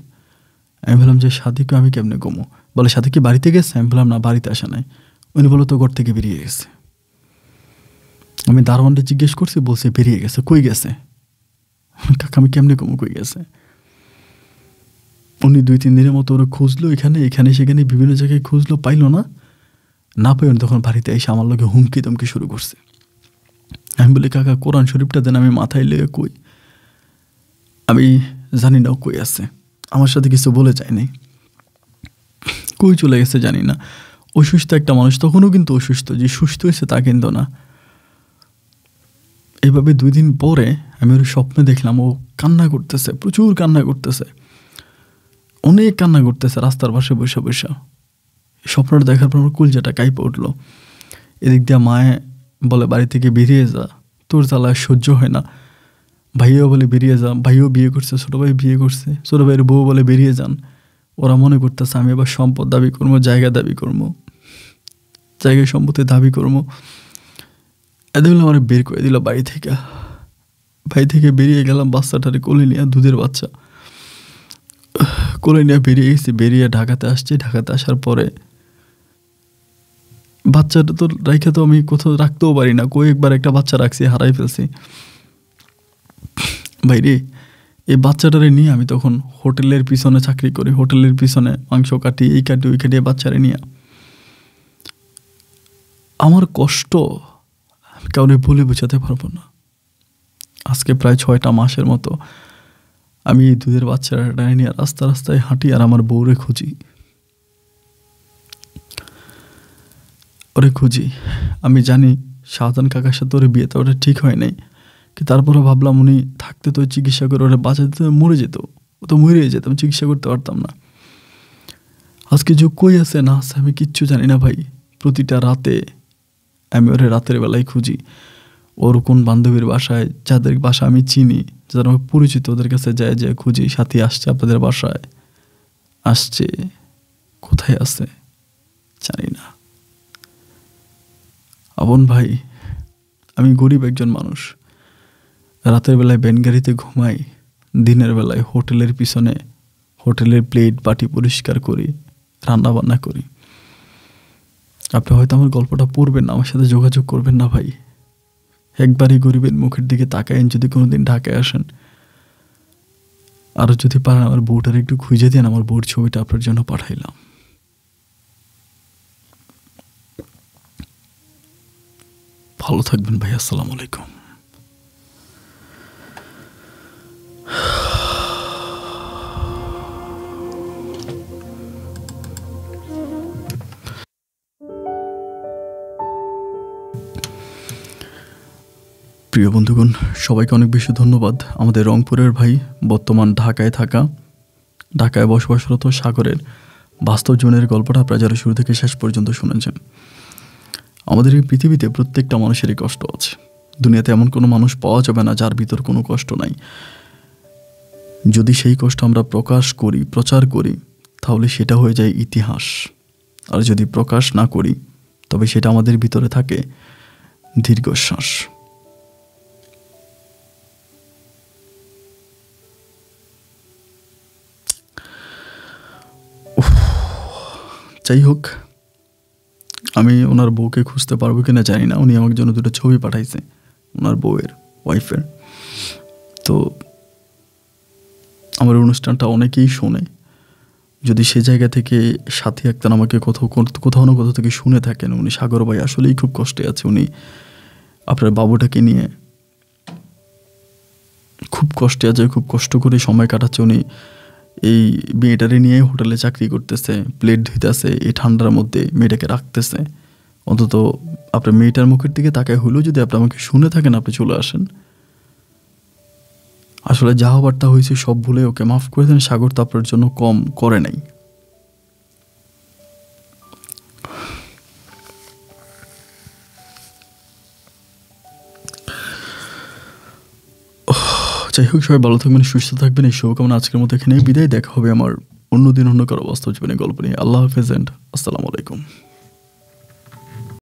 Speaker 1: আমি বললাম যে কই আমি কেমনে গমো বলে সাথী কি বাড়িতে গেছে আমি বললাম না বাড়িতে আসা নাই উনি বলো তো ঘর থেকে বেরিয়ে গেছে আমি দারোয়ানটা জিজ্ঞেস করছি বলছে বেরিয়ে গেছে কই গেছে কাকা আমি কেমনে কমো কই গেছে উনি দুই তিন দিনের মতো ওরা খুঁজলো এখানে এখানে সেখানে বিভিন্ন জায়গায় খুঁজলো পাইলো না না তখন বাড়িতে এসে আমার লোকে হুমকি তমকি শুরু করছে আমি বলি কাকা কোরআন শরীফটা যেন আমি মাথায় লেগে কই আমি জানি না কই আছে আমার সাথে কিছু বলে যায় নাই কই চলে গেছে জানি না অসুস্থ একটা মানুষ তখনও কিন্তু অসুস্থ যে সুস্থ হয়েছে তা কিন্তু না এভাবে দুই দিন পরে আমি ওর স্বপ্নে দেখলাম ও কান্না করতেছে প্রচুর কান্না করতেছে অনেক কান্না করতেছে রাস্তার পাশে বসে বসে স্বপ্নটা দেখার পর আমার কুলজাটা কাঁপে উঠলো এদিক দিয়ে মায়ে বলে বাড়ি থেকে বেরিয়ে যা তোর জ্বালা সহ্য হয় না ভাইও বলে বেরিয়ে যা ভাইও বিয়ে করছে ছোটো ভাই বিয়ে করছে ছোটো ভাইয়ের বউ বলে বেরিয়ে যান ওরা মনে করতেছে আমি এবার সম্পদ দাবি করবো জায়গা দাবি করবো জায়গায় সম্পদের দাবি করবো এদিকে আমার বের করে দিল বাড়ি থেকে বাড়ি থেকে বেরিয়ে গেলাম বাচ্চাটারে কোলে নিয়ে দুধের বাচ্চা কোলে নিয়ে বেরিয়ে গেছি বেরিয়ে ঢাকাতে আসছি ঢাকাতে আসার পরে বাচ্চাটা তো রাইখা তো আমি কোথাও রাখতেও পারি না কয়েকবার একটা বাচ্চা রাখছি হারাই ফেলছি ভাই রে এই বাচ্চাটারে নিয়ে আমি তখন হোটেলের পিছনে চাকরি করি হোটেলের পিছনে মাংস কাটি এই কাটি ওই কাটিয়ে বাচ্চারে নিয়ে আমার কষ্ট আমি কাউরে বলে বোঝাতে পারবো না আজকে প্রায় ছয়টা মাসের মতো আমি এই দুধের বাচ্চাটা নিয়ে রাস্তা রাস্তায় হাঁটি আর আমার বউরে খুঁজি ওরে খুঁজি আমি জানি শাহজান কাকার সাথে ওর তো ওটা ঠিক হয় নাই কি তারপরও ভাবলাম উনি থাকতে তো চিকিৎসা করে ওরা বাঁচাতে তো মরে যেত ও তো মরে যেতাম চিকিৎসা করতে পারতাম না আজকে যুগ কই আছে না আছে আমি কিচ্ছু জানি না ভাই প্রতিটা রাতে আমি ওরে রাতের বেলায় খুঁজি ওর কোন বান্ধবীর বাসায় যাদের বাসা আমি চিনি যাদের আমার পরিচিত ওদের কাছে যায় যায় খুঁজি সাথী আসছে আপনাদের বাসায় আসছে কোথায় আছে জানি না আপন ভাই আমি গরিব একজন মানুষ রাতের বেলায় গাড়িতে ঘুমাই দিনের বেলায় হোটেলের পিছনে হোটেলের প্লেট বাটি পরিষ্কার করি রান্না বান্না করি আপনি হয়তো আমার গল্পটা পড়বেন না আমার সাথে যোগাযোগ করবেন না ভাই একবারই গরিবের মুখের দিকে তাকায়েন যদি কোনোদিন ঢাকায় আসেন আরও যদি পারেন আমার বউটার একটু খুঁজে দেন আমার বউর ছবিটা আপনার জন্য পাঠাইলাম ভালো থাকবেন ভাই আসসালামু আলাইকুম প্রিয় বন্ধুগণ সবাইকে অনেক বেশি ধন্যবাদ আমাদের রংপুরের ভাই বর্তমান ঢাকায় থাকা ঢাকায় বসবাসরত সাগরের বাস্তব জীবনের গল্পটা আপনারা যারা শুরু থেকে শেষ পর্যন্ত শুনেছেন আমাদের এই পৃথিবীতে প্রত্যেকটা মানুষেরই কষ্ট আছে দুনিয়াতে এমন কোনো মানুষ পাওয়া যাবে না যার ভিতর কোনো কষ্ট নাই যদি সেই কষ্ট আমরা প্রকাশ করি প্রচার করি তাহলে সেটা হয়ে যায় ইতিহাস আর যদি প্রকাশ না করি তবে সেটা আমাদের ভিতরে থাকে দীর্ঘশ্বাস যাই হোক আমি ওনার বউকে খুঁজতে পারবো কিনা জানি না উনি আমার জন্য দুটো ছবি পাঠাইছে ওনার বউয়ের ওয়াইফের তো আমার অনুষ্ঠানটা অনেকেই শোনে যদি সে জায়গা থেকে সাথী আক্তার আমাকে কোথাও কোথাও না কোথাও থেকে শুনে থাকেন উনি সাগর ভাই আসলেই খুব কষ্টে আছে উনি আপনার বাবুটাকে নিয়ে খুব কষ্টে আছে খুব কষ্ট করে সময় কাটাচ্ছে উনি এই মেয়েটারে নিয়ে হোটেলে চাকরি করতেছে প্লেট ধুইতেছে এই ঠান্ডার মধ্যে মেয়েটাকে রাখতেছে অন্তত আপনার মেয়েটার মুখের দিকে তাকায় হলেও যদি আপনি আমাকে শুনে থাকেন আপনি চলে আসেন আসলে যা বার্তা হয়েছে সব ভুলে ওকে মাফ করে দেন সাগর তো আপনার জন্য কম করে নাই যাই হোক সবাই ভালো থাকবেন সুস্থ থাকবেন এই শুভকামনা আজকের মতো এখানে বিদায় দেখা হবে আমার অন্যদিন অন্য কারো বাস্তব জীবনে গল্প নিয়ে আল্লাহ হাফেজ অ্যান্ড আসসালামু আলাইকুম